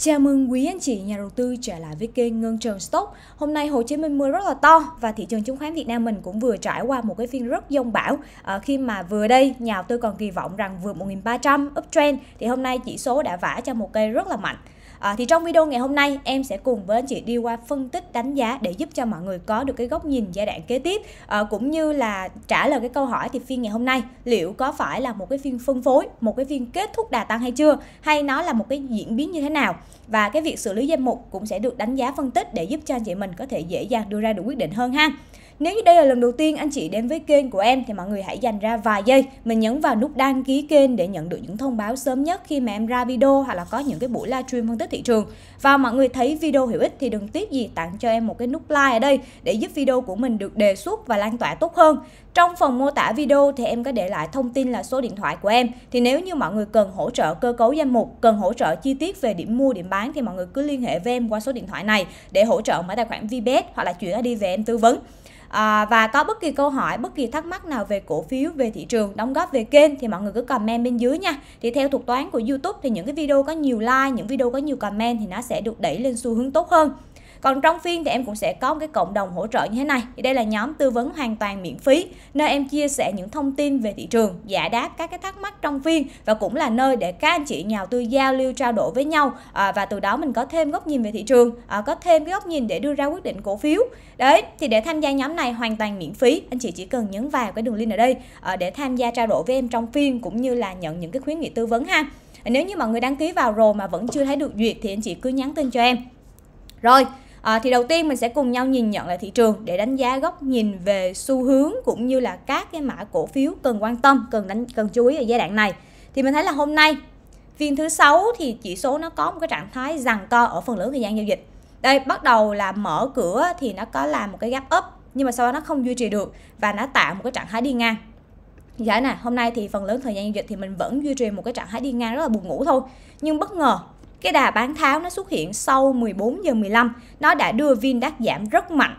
Chào mừng quý anh chị nhà đầu tư trở lại với kênh Ngân Trần Stock. Hôm nay Hồ Chí Minh mưa rất là to và thị trường chứng khoán Việt Nam mình cũng vừa trải qua một cái phiên rất dông bão. À, khi mà vừa đây nhà đầu tư còn kỳ vọng rằng vượt 1.300 uptrend thì hôm nay chỉ số đã vả cho một cây rất là mạnh. À, thì trong video ngày hôm nay em sẽ cùng với anh chị đi qua phân tích đánh giá để giúp cho mọi người có được cái góc nhìn giai đoạn kế tiếp à, cũng như là trả lời cái câu hỏi thì phiên ngày hôm nay liệu có phải là một cái phiên phân phối, một cái phiên kết thúc đà tăng hay chưa hay nó là một cái diễn biến như thế nào và cái việc xử lý danh mục cũng sẽ được đánh giá phân tích để giúp cho anh chị mình có thể dễ dàng đưa ra được quyết định hơn ha. Nếu như đây là lần đầu tiên anh chị đến với kênh của em thì mọi người hãy dành ra vài giây mình nhấn vào nút đăng ký kênh để nhận được những thông báo sớm nhất khi mà em ra video hoặc là có những cái buổi livestream phân tích thị trường. Và mọi người thấy video hữu ích thì đừng tiếc gì tặng cho em một cái nút like ở đây để giúp video của mình được đề xuất và lan tỏa tốt hơn. Trong phần mô tả video thì em có để lại thông tin là số điện thoại của em. Thì nếu như mọi người cần hỗ trợ cơ cấu danh mục, cần hỗ trợ chi tiết về điểm mua, điểm bán thì mọi người cứ liên hệ với em qua số điện thoại này để hỗ trợ mở tài khoản VBS hoặc là chuyển đi về em tư vấn à, và có bất kỳ câu hỏi bất kỳ thắc mắc nào về cổ phiếu về thị trường đóng góp về kênh thì mọi người cứ comment bên dưới nha thì theo thuật toán của youtube thì những cái video có nhiều like những video có nhiều comment thì nó sẽ được đẩy lên xu hướng tốt hơn còn trong phiên thì em cũng sẽ có một cái cộng đồng hỗ trợ như thế này. Thì đây là nhóm tư vấn hoàn toàn miễn phí nơi em chia sẻ những thông tin về thị trường, giải đáp các cái thắc mắc trong phiên và cũng là nơi để các anh chị nhà đầu tư giao lưu trao đổi với nhau à, và từ đó mình có thêm góc nhìn về thị trường, à, có thêm cái góc nhìn để đưa ra quyết định cổ phiếu. Đấy, thì để tham gia nhóm này hoàn toàn miễn phí, anh chị chỉ cần nhấn vào cái đường link ở đây à, để tham gia trao đổi với em trong phiên cũng như là nhận những cái khuyến nghị tư vấn ha. Nếu như mọi người đăng ký vào rồi mà vẫn chưa thấy được duyệt thì anh chị cứ nhắn tin cho em. Rồi, À, thì đầu tiên mình sẽ cùng nhau nhìn nhận lại thị trường để đánh giá góc nhìn về xu hướng cũng như là các cái mã cổ phiếu cần quan tâm, cần đánh cần chú ý ở giai đoạn này. Thì mình thấy là hôm nay phiên thứ sáu thì chỉ số nó có một cái trạng thái giằng co ở phần lớn thời gian giao dịch. Đây bắt đầu là mở cửa thì nó có làm một cái gap up nhưng mà sau đó nó không duy trì được và nó tạo một cái trạng thái đi ngang Dạ nè, hôm nay thì phần lớn thời gian giao dịch thì mình vẫn duy trì một cái trạng thái đi ngang rất là buồn ngủ thôi. Nhưng bất ngờ cái đà bán tháo nó xuất hiện sau 14 giờ 15, nó đã đưa VinDAX giảm rất mạnh.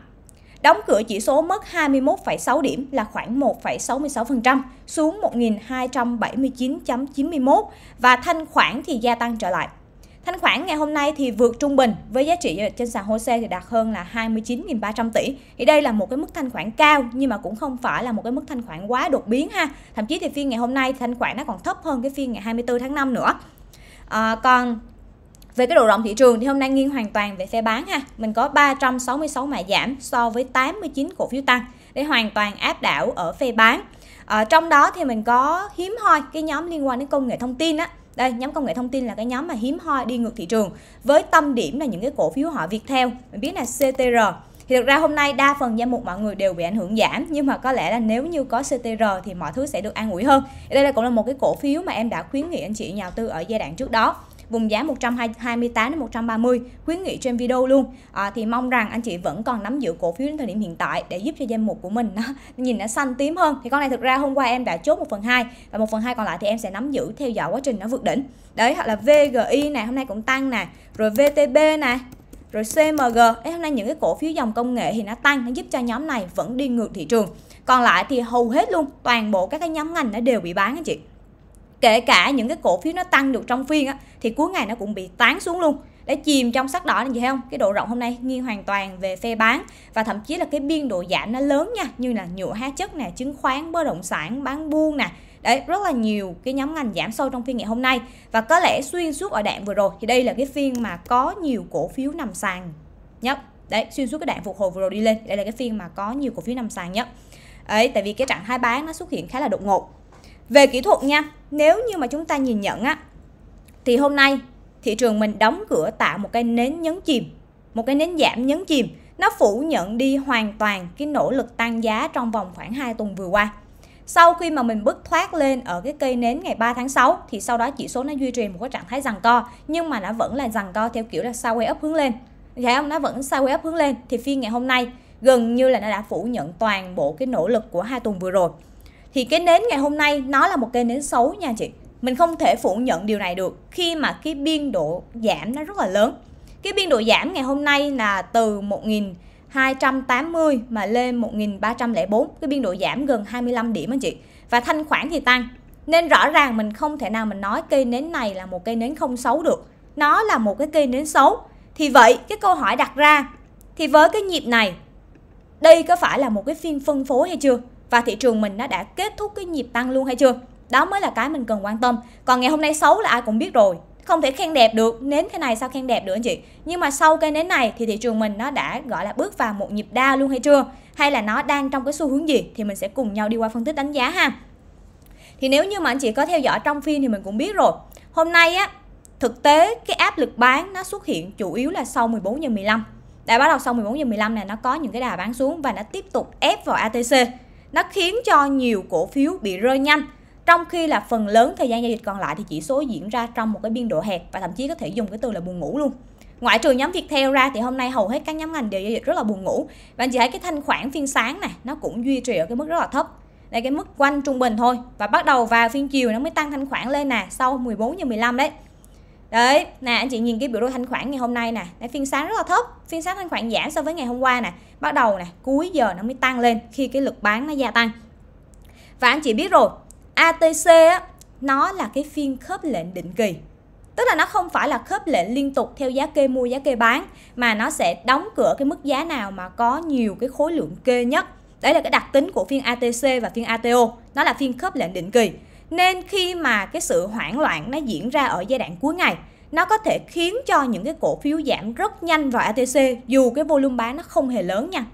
Đóng cửa chỉ số mất 21,6 điểm là khoảng 1,66% xuống 1.279.91 và thanh khoản thì gia tăng trở lại. Thanh khoản ngày hôm nay thì vượt trung bình với giá trị trên sàn HOSE thì đạt hơn là 29.300 tỷ. Thì đây là một cái mức thanh khoản cao nhưng mà cũng không phải là một cái mức thanh khoản quá đột biến ha. Thậm chí thì phiên ngày hôm nay thanh khoản nó còn thấp hơn cái phiên ngày 24 tháng 5 nữa. À, còn về cái độ rộng thị trường thì hôm nay nghiêng hoàn toàn về phe bán ha. Mình có 366 mã giảm so với 89 cổ phiếu tăng để hoàn toàn áp đảo ở phe bán. Ở ờ, trong đó thì mình có hiếm hoi cái nhóm liên quan đến công nghệ thông tin á. Đây, nhóm công nghệ thông tin là cái nhóm mà hiếm hoi đi ngược thị trường với tâm điểm là những cái cổ phiếu họ theo, mình biết là CTR. Thì thực ra hôm nay đa phần danh mục mọi người đều bị ảnh hưởng giảm nhưng mà có lẽ là nếu như có CTR thì mọi thứ sẽ được an ủi hơn. Đây là cũng là một cái cổ phiếu mà em đã khuyến nghị anh chị nhà đầu tư ở giai đoạn trước đó vùng giá 128 đến 130 khuyến nghị trên video luôn à, thì mong rằng anh chị vẫn còn nắm giữ cổ phiếu đến thời điểm hiện tại để giúp cho danh mục của mình nó nhìn nó xanh tím hơn thì con này thực ra hôm qua em đã chốt 1 phần 2 và 1 phần 2 còn lại thì em sẽ nắm giữ theo dõi quá trình nó vượt đỉnh đấy hoặc là VGI này hôm nay cũng tăng nè rồi VTB nè rồi CMG Ê, hôm nay những cái cổ phiếu dòng công nghệ thì nó tăng nó giúp cho nhóm này vẫn đi ngược thị trường còn lại thì hầu hết luôn toàn bộ các cái nhóm ngành nó đều bị bán anh chị kể cả những cái cổ phiếu nó tăng được trong phiên á, thì cuối ngày nó cũng bị tán xuống luôn để chìm trong sắc đỏ này gì không cái độ rộng hôm nay nghiêng hoàn toàn về phe bán và thậm chí là cái biên độ giảm nó lớn nha như là nhựa hóa chất nè chứng khoán bất động sản bán buôn nè đấy rất là nhiều cái nhóm ngành giảm sâu trong phiên ngày hôm nay và có lẽ xuyên suốt ở đạn vừa rồi thì đây là cái phiên mà có nhiều cổ phiếu nằm sàn nhất đấy xuyên suốt cái đạn phục hồi vừa rồi đi lên đây là cái phiên mà có nhiều cổ phiếu nằm sàn nhất ấy tại vì cái trạng thái bán nó xuất hiện khá là đột ngột về kỹ thuật nha nếu như mà chúng ta nhìn nhận á thì hôm nay thị trường mình đóng cửa tạo một cái nến nhấn chìm một cái nến giảm nhấn chìm nó phủ nhận đi hoàn toàn cái nỗ lực tăng giá trong vòng khoảng 2 tuần vừa qua sau khi mà mình bứt thoát lên ở cái cây nến ngày 3 tháng 6 thì sau đó chỉ số nó duy trì một cái trạng thái rằng co nhưng mà nó vẫn là rằng co theo kiểu là sideways up hướng lên thấy không nó vẫn sideways up hướng lên thì phiên ngày hôm nay gần như là nó đã phủ nhận toàn bộ cái nỗ lực của hai tuần vừa rồi thì cái nến ngày hôm nay nó là một cây nến xấu nha chị mình không thể phủ nhận điều này được khi mà cái biên độ giảm nó rất là lớn cái biên độ giảm ngày hôm nay là từ 1280 mà lên 1304 cái biên độ giảm gần 25 điểm anh chị và thanh khoản thì tăng nên rõ ràng mình không thể nào mình nói cây nến này là một cây nến không xấu được nó là một cái cây nến xấu thì vậy cái câu hỏi đặt ra thì với cái nhịp này đây có phải là một cái phiên phân phối hay chưa và thị trường mình nó đã kết thúc cái nhịp tăng luôn hay chưa đó mới là cái mình cần quan tâm còn ngày hôm nay xấu là ai cũng biết rồi không thể khen đẹp được nến thế này sao khen đẹp được anh chị nhưng mà sau cây nến này thì thị trường mình nó đã gọi là bước vào một nhịp đa luôn hay chưa hay là nó đang trong cái xu hướng gì thì mình sẽ cùng nhau đi qua phân tích đánh giá ha thì nếu như mà anh chị có theo dõi trong phiên thì mình cũng biết rồi hôm nay á thực tế cái áp lực bán nó xuất hiện chủ yếu là sau 14 giờ 15 đã bắt đầu sau 14 giờ 15 này nó có những cái đà bán xuống và nó tiếp tục ép vào ATC nó khiến cho nhiều cổ phiếu bị rơi nhanh trong khi là phần lớn thời gian giao dịch còn lại thì chỉ số diễn ra trong một cái biên độ hẹp và thậm chí có thể dùng cái từ là buồn ngủ luôn ngoại trừ nhóm Viettel ra thì hôm nay hầu hết các nhóm ngành đều giao dịch rất là buồn ngủ và anh chị thấy cái thanh khoản phiên sáng này nó cũng duy trì ở cái mức rất là thấp đây cái mức quanh trung bình thôi và bắt đầu vào phiên chiều nó mới tăng thanh khoản lên nè sau 14 giờ 15 đấy đấy nè anh chị nhìn cái biểu đồ thanh khoản ngày hôm nay nè Đấy, phiên sáng rất là thấp phiên sáng thanh khoản giảm so với ngày hôm qua nè bắt đầu nè cuối giờ nó mới tăng lên khi cái lực bán nó gia tăng và anh chị biết rồi ATC á, nó là cái phiên khớp lệnh định kỳ tức là nó không phải là khớp lệnh liên tục theo giá kê mua giá kê bán mà nó sẽ đóng cửa cái mức giá nào mà có nhiều cái khối lượng kê nhất đấy là cái đặc tính của phiên ATC và phiên ATO nó là phiên khớp lệnh định kỳ nên khi mà cái sự hoảng loạn nó diễn ra ở giai đoạn cuối ngày, nó có thể khiến cho những cái cổ phiếu giảm rất nhanh vào ATC dù cái volume bán nó không hề lớn nha.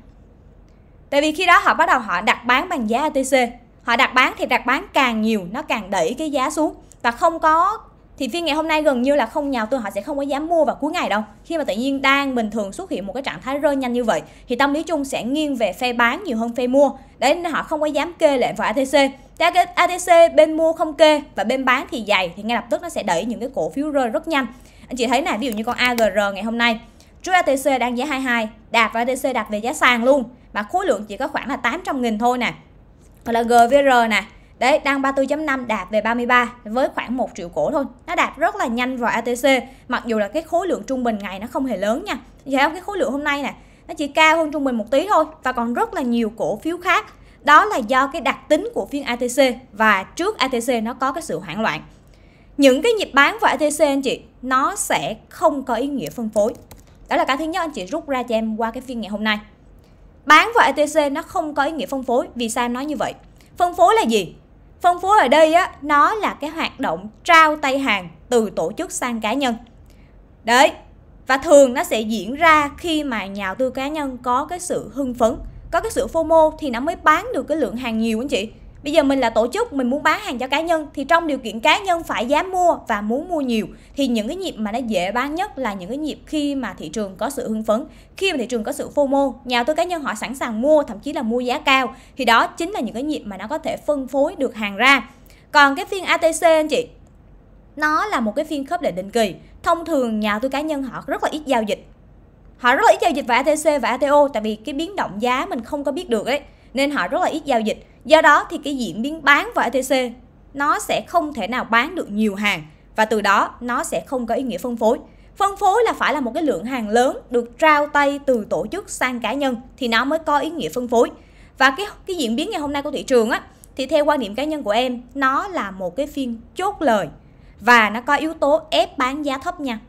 Tại vì khi đó họ bắt đầu họ đặt bán bằng giá ATC. Họ đặt bán thì đặt bán càng nhiều nó càng đẩy cái giá xuống và không có thì phiên ngày hôm nay gần như là không nhào tôi họ sẽ không có dám mua vào cuối ngày đâu khi mà tự nhiên đang bình thường xuất hiện một cái trạng thái rơi nhanh như vậy thì tâm lý chung sẽ nghiêng về phe bán nhiều hơn phe mua đấy nên họ không có dám kê lệnh vào ATC target ATC bên mua không kê và bên bán thì dày thì ngay lập tức nó sẽ đẩy những cái cổ phiếu rơi rất nhanh anh chị thấy này ví dụ như con AGR ngày hôm nay trước ATC đang giá 22 đạp và ATC đạt về giá sàn luôn mà khối lượng chỉ có khoảng là 800 nghìn thôi nè hoặc là GVR nè Đấy, đang 34.5 đạt về 33 với khoảng 1 triệu cổ thôi. Nó đạt rất là nhanh vào ATC, mặc dù là cái khối lượng trung bình ngày nó không hề lớn nha. Vậy Cái khối lượng hôm nay nè, nó chỉ cao hơn trung bình một tí thôi và còn rất là nhiều cổ phiếu khác. Đó là do cái đặc tính của phiên ATC và trước ATC nó có cái sự hoảng loạn. Những cái nhịp bán vào ATC anh chị, nó sẽ không có ý nghĩa phân phối. Đó là cái thứ nhất anh chị rút ra cho em qua cái phiên ngày hôm nay. Bán vào ATC nó không có ý nghĩa phân phối, vì sao em nói như vậy? Phân phối là gì? Phân phối ở đây á, nó là cái hoạt động trao tay hàng từ tổ chức sang cá nhân. Đấy, và thường nó sẽ diễn ra khi mà nhà đầu tư cá nhân có cái sự hưng phấn, có cái sự phô mô thì nó mới bán được cái lượng hàng nhiều anh chị. Bây giờ mình là tổ chức, mình muốn bán hàng cho cá nhân thì trong điều kiện cá nhân phải dám mua và muốn mua nhiều thì những cái nhịp mà nó dễ bán nhất là những cái nhịp khi mà thị trường có sự hưng phấn, khi mà thị trường có sự phô FOMO, nhà tôi cá nhân họ sẵn sàng mua thậm chí là mua giá cao thì đó chính là những cái nhịp mà nó có thể phân phối được hàng ra. Còn cái phiên ATC anh chị nó là một cái phiên khớp lệnh định kỳ. Thông thường nhà tôi cá nhân họ rất là ít giao dịch. Họ rất là ít giao dịch về ATC và ATO tại vì cái biến động giá mình không có biết được ấy nên họ rất là ít giao dịch. Do đó thì cái diễn biến bán vào ETC nó sẽ không thể nào bán được nhiều hàng và từ đó nó sẽ không có ý nghĩa phân phối. Phân phối là phải là một cái lượng hàng lớn được trao tay từ tổ chức sang cá nhân thì nó mới có ý nghĩa phân phối. Và cái cái diễn biến ngày hôm nay của thị trường á thì theo quan điểm cá nhân của em nó là một cái phiên chốt lời và nó có yếu tố ép bán giá thấp nha.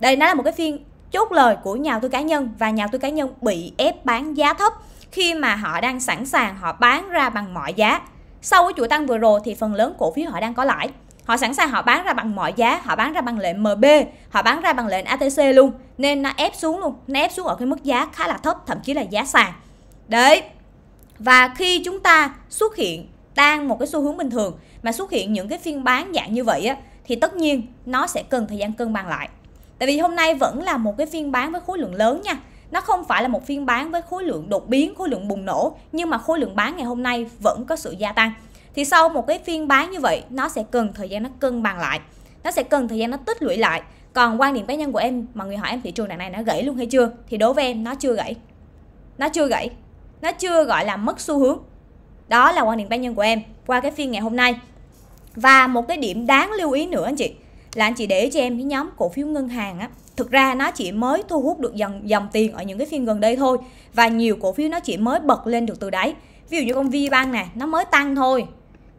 Đây nó là một cái phiên chốt lời của nhà đầu tư cá nhân và nhà đầu tư cá nhân bị ép bán giá thấp khi mà họ đang sẵn sàng họ bán ra bằng mọi giá. Sau cái chuỗi tăng vừa rồi thì phần lớn cổ phiếu họ đang có lãi. Họ sẵn sàng họ bán ra bằng mọi giá, họ bán ra bằng lệnh MB, họ bán ra bằng lệnh ATC luôn. Nên nó ép xuống luôn, nó ép xuống ở cái mức giá khá là thấp, thậm chí là giá sàn. Đấy. Và khi chúng ta xuất hiện đang một cái xu hướng bình thường mà xuất hiện những cái phiên bán dạng như vậy á thì tất nhiên nó sẽ cần thời gian cân bằng lại. Tại vì hôm nay vẫn là một cái phiên bán với khối lượng lớn nha nó không phải là một phiên bán với khối lượng đột biến khối lượng bùng nổ nhưng mà khối lượng bán ngày hôm nay vẫn có sự gia tăng thì sau một cái phiên bán như vậy nó sẽ cần thời gian nó cân bằng lại nó sẽ cần thời gian nó tích lũy lại còn quan điểm cá nhân của em mà người hỏi em thị trường đợt này nó gãy luôn hay chưa thì đối với em nó chưa gãy nó chưa gãy nó chưa gọi là mất xu hướng đó là quan điểm cá nhân của em qua cái phiên ngày hôm nay và một cái điểm đáng lưu ý nữa anh chị là anh chị để cho em cái nhóm cổ phiếu ngân hàng á thực ra nó chỉ mới thu hút được dòng dòng tiền ở những cái phiên gần đây thôi và nhiều cổ phiếu nó chỉ mới bật lên được từ đáy ví dụ như con VBank này nó mới tăng thôi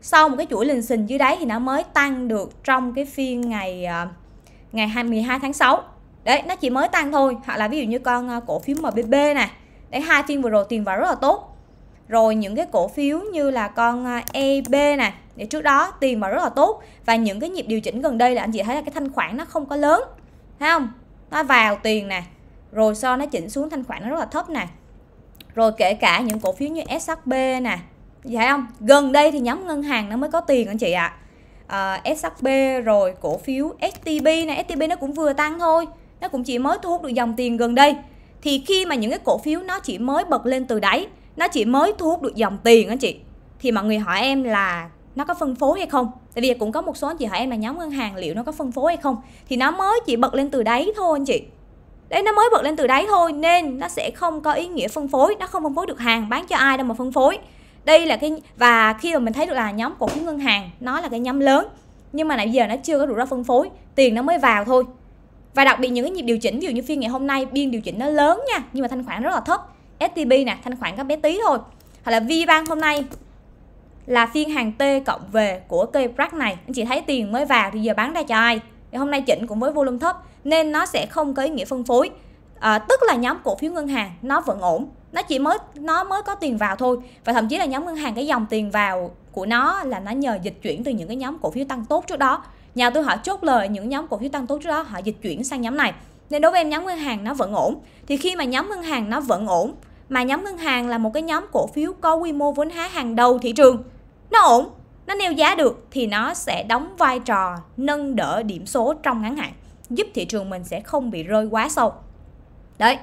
sau một cái chuỗi lình xình dưới đáy thì nó mới tăng được trong cái phiên ngày à, ngày 22 tháng 6 đấy nó chỉ mới tăng thôi hoặc là ví dụ như con à, cổ phiếu MBB nè đấy hai phiên vừa rồi tiền vào rất là tốt rồi những cái cổ phiếu như là con à, EB này để trước đó tiền vào rất là tốt và những cái nhịp điều chỉnh gần đây là anh chị thấy là cái thanh khoản nó không có lớn thấy không nó vào tiền nè rồi sau nó chỉnh xuống thanh khoản nó rất là thấp nè rồi kể cả những cổ phiếu như SHB nè vậy không gần đây thì nhóm ngân hàng nó mới có tiền anh chị ạ à. Ờ, à, SHB rồi cổ phiếu STB này STB nó cũng vừa tăng thôi nó cũng chỉ mới thu hút được dòng tiền gần đây thì khi mà những cái cổ phiếu nó chỉ mới bật lên từ đáy nó chỉ mới thu hút được dòng tiền anh chị thì mọi người hỏi em là nó có phân phối hay không tại vì cũng có một số anh chị hỏi em là nhóm ngân hàng liệu nó có phân phối hay không thì nó mới chỉ bật lên từ đấy thôi anh chị đấy nó mới bật lên từ đấy thôi nên nó sẽ không có ý nghĩa phân phối nó không phân phối được hàng bán cho ai đâu mà phân phối đây là cái và khi mà mình thấy được là nhóm cổ phiếu ngân hàng nó là cái nhóm lớn nhưng mà nãy giờ nó chưa có rủi ro phân phối tiền nó mới vào thôi và đặc biệt những cái nhịp điều chỉnh ví dụ như phiên ngày hôm nay biên điều chỉnh nó lớn nha nhưng mà thanh khoản rất là thấp STB nè thanh khoản các bé tí thôi hoặc là VBank hôm nay là phiên hàng T cộng về của cây Brack này anh chị thấy tiền mới vào thì giờ bán ra cho ai thì hôm nay chỉnh cũng với volume thấp nên nó sẽ không có ý nghĩa phân phối à, tức là nhóm cổ phiếu ngân hàng nó vẫn ổn nó chỉ mới nó mới có tiền vào thôi và thậm chí là nhóm ngân hàng cái dòng tiền vào của nó là nó nhờ dịch chuyển từ những cái nhóm cổ phiếu tăng tốt trước đó nhà tôi họ chốt lời những nhóm cổ phiếu tăng tốt trước đó họ dịch chuyển sang nhóm này nên đối với em nhóm ngân hàng nó vẫn ổn thì khi mà nhóm ngân hàng nó vẫn ổn mà nhóm ngân hàng là một cái nhóm cổ phiếu có quy mô vốn hóa hàng đầu thị trường nó ổn nó nêu giá được thì nó sẽ đóng vai trò nâng đỡ điểm số trong ngắn hạn giúp thị trường mình sẽ không bị rơi quá sâu đấy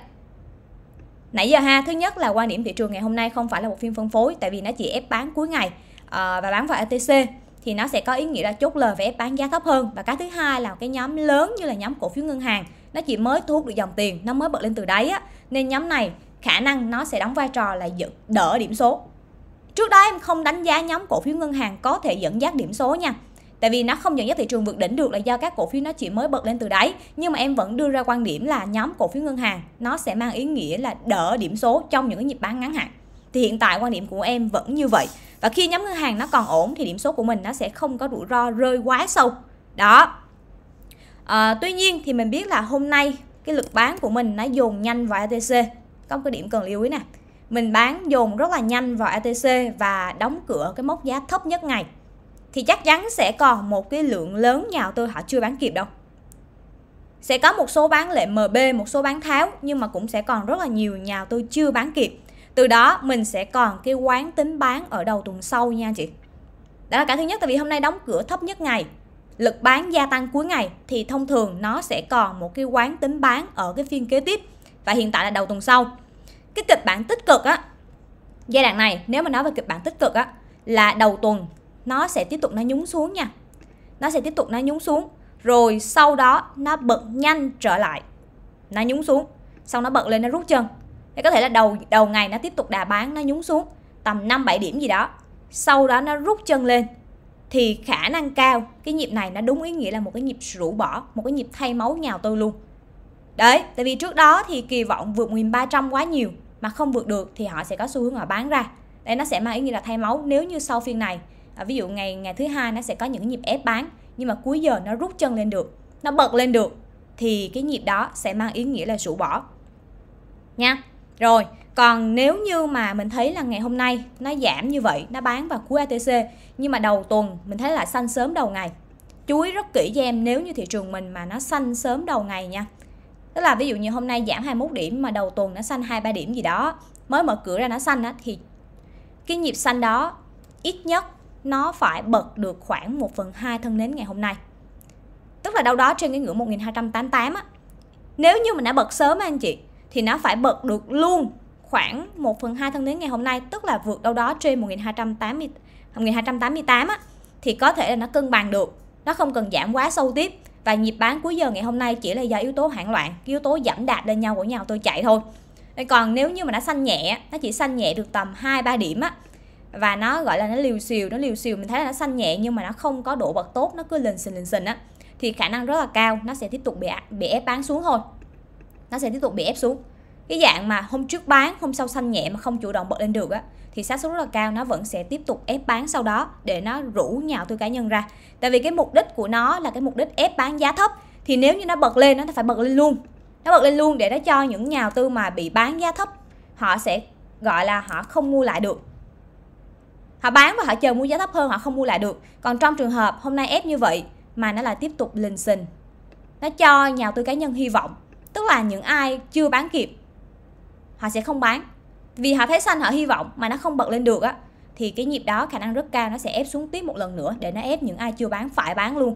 nãy giờ ha thứ nhất là quan điểm thị trường ngày hôm nay không phải là một phiên phân phối tại vì nó chỉ ép bán cuối ngày à, và bán vào ETC thì nó sẽ có ý nghĩa là chốt lời và ép bán giá thấp hơn và cái thứ hai là cái nhóm lớn như là nhóm cổ phiếu ngân hàng nó chỉ mới thu hút được dòng tiền nó mới bật lên từ đáy á nên nhóm này khả năng nó sẽ đóng vai trò là dự đỡ điểm số Trước đó em không đánh giá nhóm cổ phiếu ngân hàng có thể dẫn dắt điểm số nha. Tại vì nó không dẫn dắt thị trường vượt đỉnh được là do các cổ phiếu nó chỉ mới bật lên từ đáy. Nhưng mà em vẫn đưa ra quan điểm là nhóm cổ phiếu ngân hàng nó sẽ mang ý nghĩa là đỡ điểm số trong những cái nhịp bán ngắn hạn. Thì hiện tại quan điểm của em vẫn như vậy. Và khi nhóm ngân hàng nó còn ổn thì điểm số của mình nó sẽ không có rủi ro rơi quá sâu. Đó. À, tuy nhiên thì mình biết là hôm nay cái lực bán của mình nó dồn nhanh vào ETC. Có một cái điểm cần lưu ý nè mình bán dồn rất là nhanh vào ATC và đóng cửa cái mốc giá thấp nhất ngày thì chắc chắn sẽ còn một cái lượng lớn nhà đầu tư họ chưa bán kịp đâu sẽ có một số bán lệ MB, một số bán tháo nhưng mà cũng sẽ còn rất là nhiều nhà đầu tư chưa bán kịp. Từ đó mình sẽ còn cái quán tính bán ở đầu tuần sau nha chị. Đó là cái thứ nhất tại vì hôm nay đóng cửa thấp nhất ngày, lực bán gia tăng cuối ngày thì thông thường nó sẽ còn một cái quán tính bán ở cái phiên kế tiếp và hiện tại là đầu tuần sau cái kịch bản tích cực á giai đoạn này nếu mà nói về kịch bản tích cực á là đầu tuần nó sẽ tiếp tục nó nhúng xuống nha nó sẽ tiếp tục nó nhúng xuống rồi sau đó nó bật nhanh trở lại nó nhúng xuống sau nó bật lên nó rút chân thì có thể là đầu đầu ngày nó tiếp tục đà bán nó nhúng xuống tầm 5 7 điểm gì đó sau đó nó rút chân lên thì khả năng cao cái nhịp này nó đúng ý nghĩa là một cái nhịp rũ bỏ một cái nhịp thay máu nhào tôi luôn đấy tại vì trước đó thì kỳ vọng vượt nghìn ba trăm quá nhiều mà không vượt được thì họ sẽ có xu hướng họ bán ra đây nó sẽ mang ý nghĩa là thay máu nếu như sau phiên này à, ví dụ ngày ngày thứ hai nó sẽ có những nhịp ép bán nhưng mà cuối giờ nó rút chân lên được nó bật lên được thì cái nhịp đó sẽ mang ý nghĩa là rũ bỏ nha rồi còn nếu như mà mình thấy là ngày hôm nay nó giảm như vậy nó bán vào cuối ATC nhưng mà đầu tuần mình thấy là xanh sớm đầu ngày chú ý rất kỹ cho em nếu như thị trường mình mà nó xanh sớm đầu ngày nha tức là ví dụ như hôm nay giảm 21 điểm mà đầu tuần nó xanh 2-3 điểm gì đó mới mở cửa ra nó xanh á thì cái nhịp xanh đó ít nhất nó phải bật được khoảng 1 phần 2 thân nến ngày hôm nay tức là đâu đó trên cái ngưỡng 1288 á nếu như mình đã bật sớm anh chị thì nó phải bật được luôn khoảng 1 phần 2 thân nến ngày hôm nay tức là vượt đâu đó trên 1280 1288 á thì có thể là nó cân bằng được nó không cần giảm quá sâu tiếp và nhịp bán cuối giờ ngày hôm nay chỉ là do yếu tố hoảng loạn yếu tố giảm đạt lên nhau của nhau tôi chạy thôi còn nếu như mà nó xanh nhẹ nó chỉ xanh nhẹ được tầm 2-3 điểm á và nó gọi là nó liều xìu nó liều xìu mình thấy là nó xanh nhẹ nhưng mà nó không có độ bật tốt nó cứ lình xình lình xình á thì khả năng rất là cao nó sẽ tiếp tục bị bị ép bán xuống thôi nó sẽ tiếp tục bị ép xuống cái dạng mà hôm trước bán hôm sau xanh nhẹ mà không chủ động bật lên được á thì xác suất rất là cao nó vẫn sẽ tiếp tục ép bán sau đó để nó rủ nhào tôi cá nhân ra tại vì cái mục đích của nó là cái mục đích ép bán giá thấp thì nếu như nó bật lên nó phải bật lên luôn nó bật lên luôn để nó cho những nhà tư mà bị bán giá thấp họ sẽ gọi là họ không mua lại được họ bán và họ chờ mua giá thấp hơn họ không mua lại được còn trong trường hợp hôm nay ép như vậy mà nó lại tiếp tục lình xình nó cho nhà tư cá nhân hy vọng tức là những ai chưa bán kịp họ sẽ không bán vì họ thấy xanh họ hy vọng mà nó không bật lên được á thì cái nhịp đó khả năng rất cao nó sẽ ép xuống tiếp một lần nữa để nó ép những ai chưa bán phải bán luôn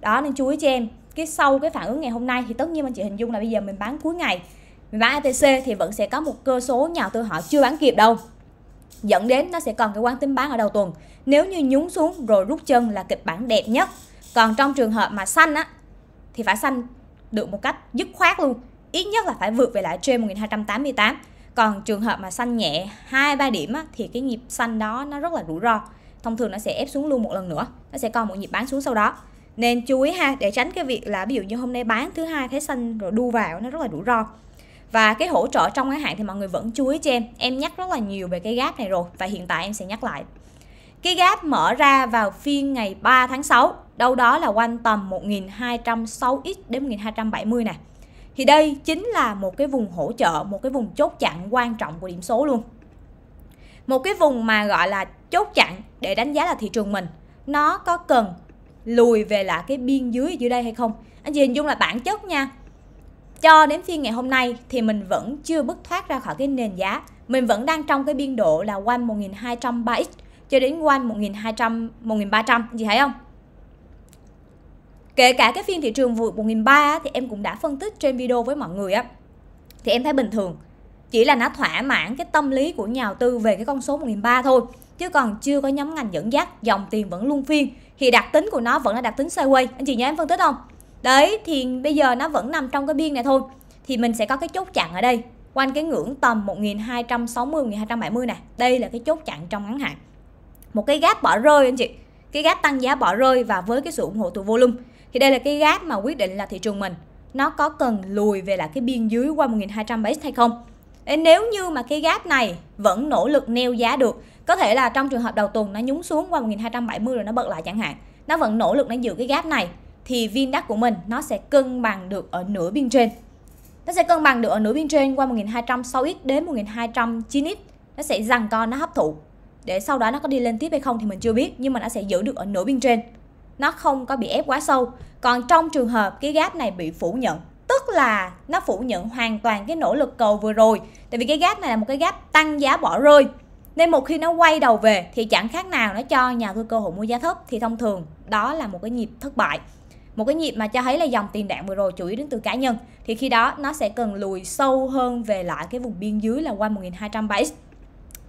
đó nên chú ý cho em cái sau cái phản ứng ngày hôm nay thì tất nhiên anh chị hình dung là bây giờ mình bán cuối ngày mình bán ATC thì vẫn sẽ có một cơ số nhà tư họ chưa bán kịp đâu dẫn đến nó sẽ còn cái quan tính bán ở đầu tuần nếu như nhún xuống rồi rút chân là kịch bản đẹp nhất còn trong trường hợp mà xanh á thì phải xanh được một cách dứt khoát luôn ít nhất là phải vượt về lại trên 1288 còn trường hợp mà xanh nhẹ 2-3 điểm á, thì cái nhịp xanh đó nó rất là rủi ro thông thường nó sẽ ép xuống luôn một lần nữa nó sẽ còn một nhịp bán xuống sau đó nên chú ý ha để tránh cái việc là ví dụ như hôm nay bán thứ hai thấy xanh rồi đu vào nó rất là rủi ro và cái hỗ trợ trong ngắn hạn thì mọi người vẫn chú ý cho em em nhắc rất là nhiều về cái gap này rồi và hiện tại em sẽ nhắc lại cái gap mở ra vào phiên ngày 3 tháng 6 đâu đó là quanh tầm 1260x đến 1270 này thì đây chính là một cái vùng hỗ trợ một cái vùng chốt chặn quan trọng của điểm số luôn một cái vùng mà gọi là chốt chặn để đánh giá là thị trường mình nó có cần lùi về lại cái biên dưới dưới đây hay không anh chị hình dung là bản chất nha cho đến phiên ngày hôm nay thì mình vẫn chưa bứt thoát ra khỏi cái nền giá mình vẫn đang trong cái biên độ là quanh 1 3x cho đến quanh 1.200 1.300 chị thấy không Kể cả cái phiên thị trường vượt 1.300 thì em cũng đã phân tích trên video với mọi người á. Thì em thấy bình thường. Chỉ là nó thỏa mãn cái tâm lý của nhà đầu tư về cái con số 1 thôi. Chứ còn chưa có nhóm ngành dẫn dắt, dòng tiền vẫn luôn phiên. Thì đặc tính của nó vẫn là đặc tính sideways. Anh chị nhớ em phân tích không? Đấy, thì bây giờ nó vẫn nằm trong cái biên này thôi. Thì mình sẽ có cái chốt chặn ở đây. Quanh cái ngưỡng tầm 1260-1270 nè. Đây là cái chốt chặn trong ngắn hạn. Một cái gap bỏ rơi anh chị. Cái gap tăng giá bỏ rơi và với cái sự ủng hộ từ volume thì đây là cái gap mà quyết định là thị trường mình nó có cần lùi về lại cái biên dưới qua 1.200 base hay không. nếu như mà cái gap này vẫn nỗ lực neo giá được, có thể là trong trường hợp đầu tuần nó nhúng xuống qua 1270 rồi nó bật lại chẳng hạn, nó vẫn nỗ lực nó giữ cái gap này thì viên đắt của mình nó sẽ cân bằng được ở nửa biên trên. Nó sẽ cân bằng được ở nửa biên trên qua 1206x đến 1209x. Nó sẽ dằn co nó hấp thụ. Để sau đó nó có đi lên tiếp hay không thì mình chưa biết nhưng mà nó sẽ giữ được ở nửa biên trên nó không có bị ép quá sâu còn trong trường hợp cái gap này bị phủ nhận tức là nó phủ nhận hoàn toàn cái nỗ lực cầu vừa rồi tại vì cái gap này là một cái gap tăng giá bỏ rơi nên một khi nó quay đầu về thì chẳng khác nào nó cho nhà cơ cơ hội mua giá thấp thì thông thường đó là một cái nhịp thất bại một cái nhịp mà cho thấy là dòng tiền đạn vừa rồi chủ yếu đến từ cá nhân thì khi đó nó sẽ cần lùi sâu hơn về lại cái vùng biên dưới là qua quanh 1270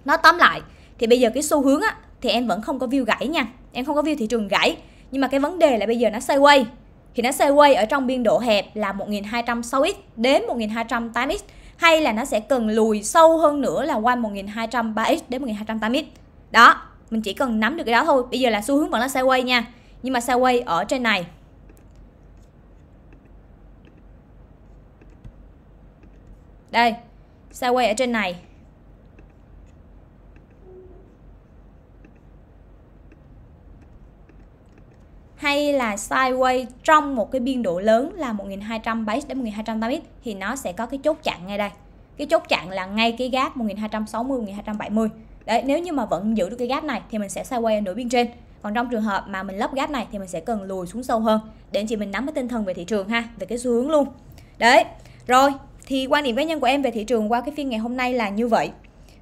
nó tóm lại thì bây giờ cái xu hướng á, thì em vẫn không có view gãy nha em không có view thị trường gãy nhưng mà cái vấn đề là bây giờ nó sideways thì nó sideways ở trong biên độ hẹp là 1206x đến 1208x hay là nó sẽ cần lùi sâu hơn nữa là qua quanh 1203x đến 1208x. Đó, mình chỉ cần nắm được cái đó thôi. Bây giờ là xu hướng vẫn là sideways nha. Nhưng mà sideways ở trên này. Đây, sideways ở trên này hay là sideways trong một cái biên độ lớn là 1200 base đến base thì nó sẽ có cái chốt chặn ngay đây cái chốt chặn là ngay cái gap 1260 1270 đấy nếu như mà vẫn giữ được cái gap này thì mình sẽ sideways ở nửa biên trên còn trong trường hợp mà mình lấp gap này thì mình sẽ cần lùi xuống sâu hơn để chị mình nắm cái tinh thần về thị trường ha về cái xu hướng luôn đấy rồi thì quan điểm cá nhân của em về thị trường qua cái phiên ngày hôm nay là như vậy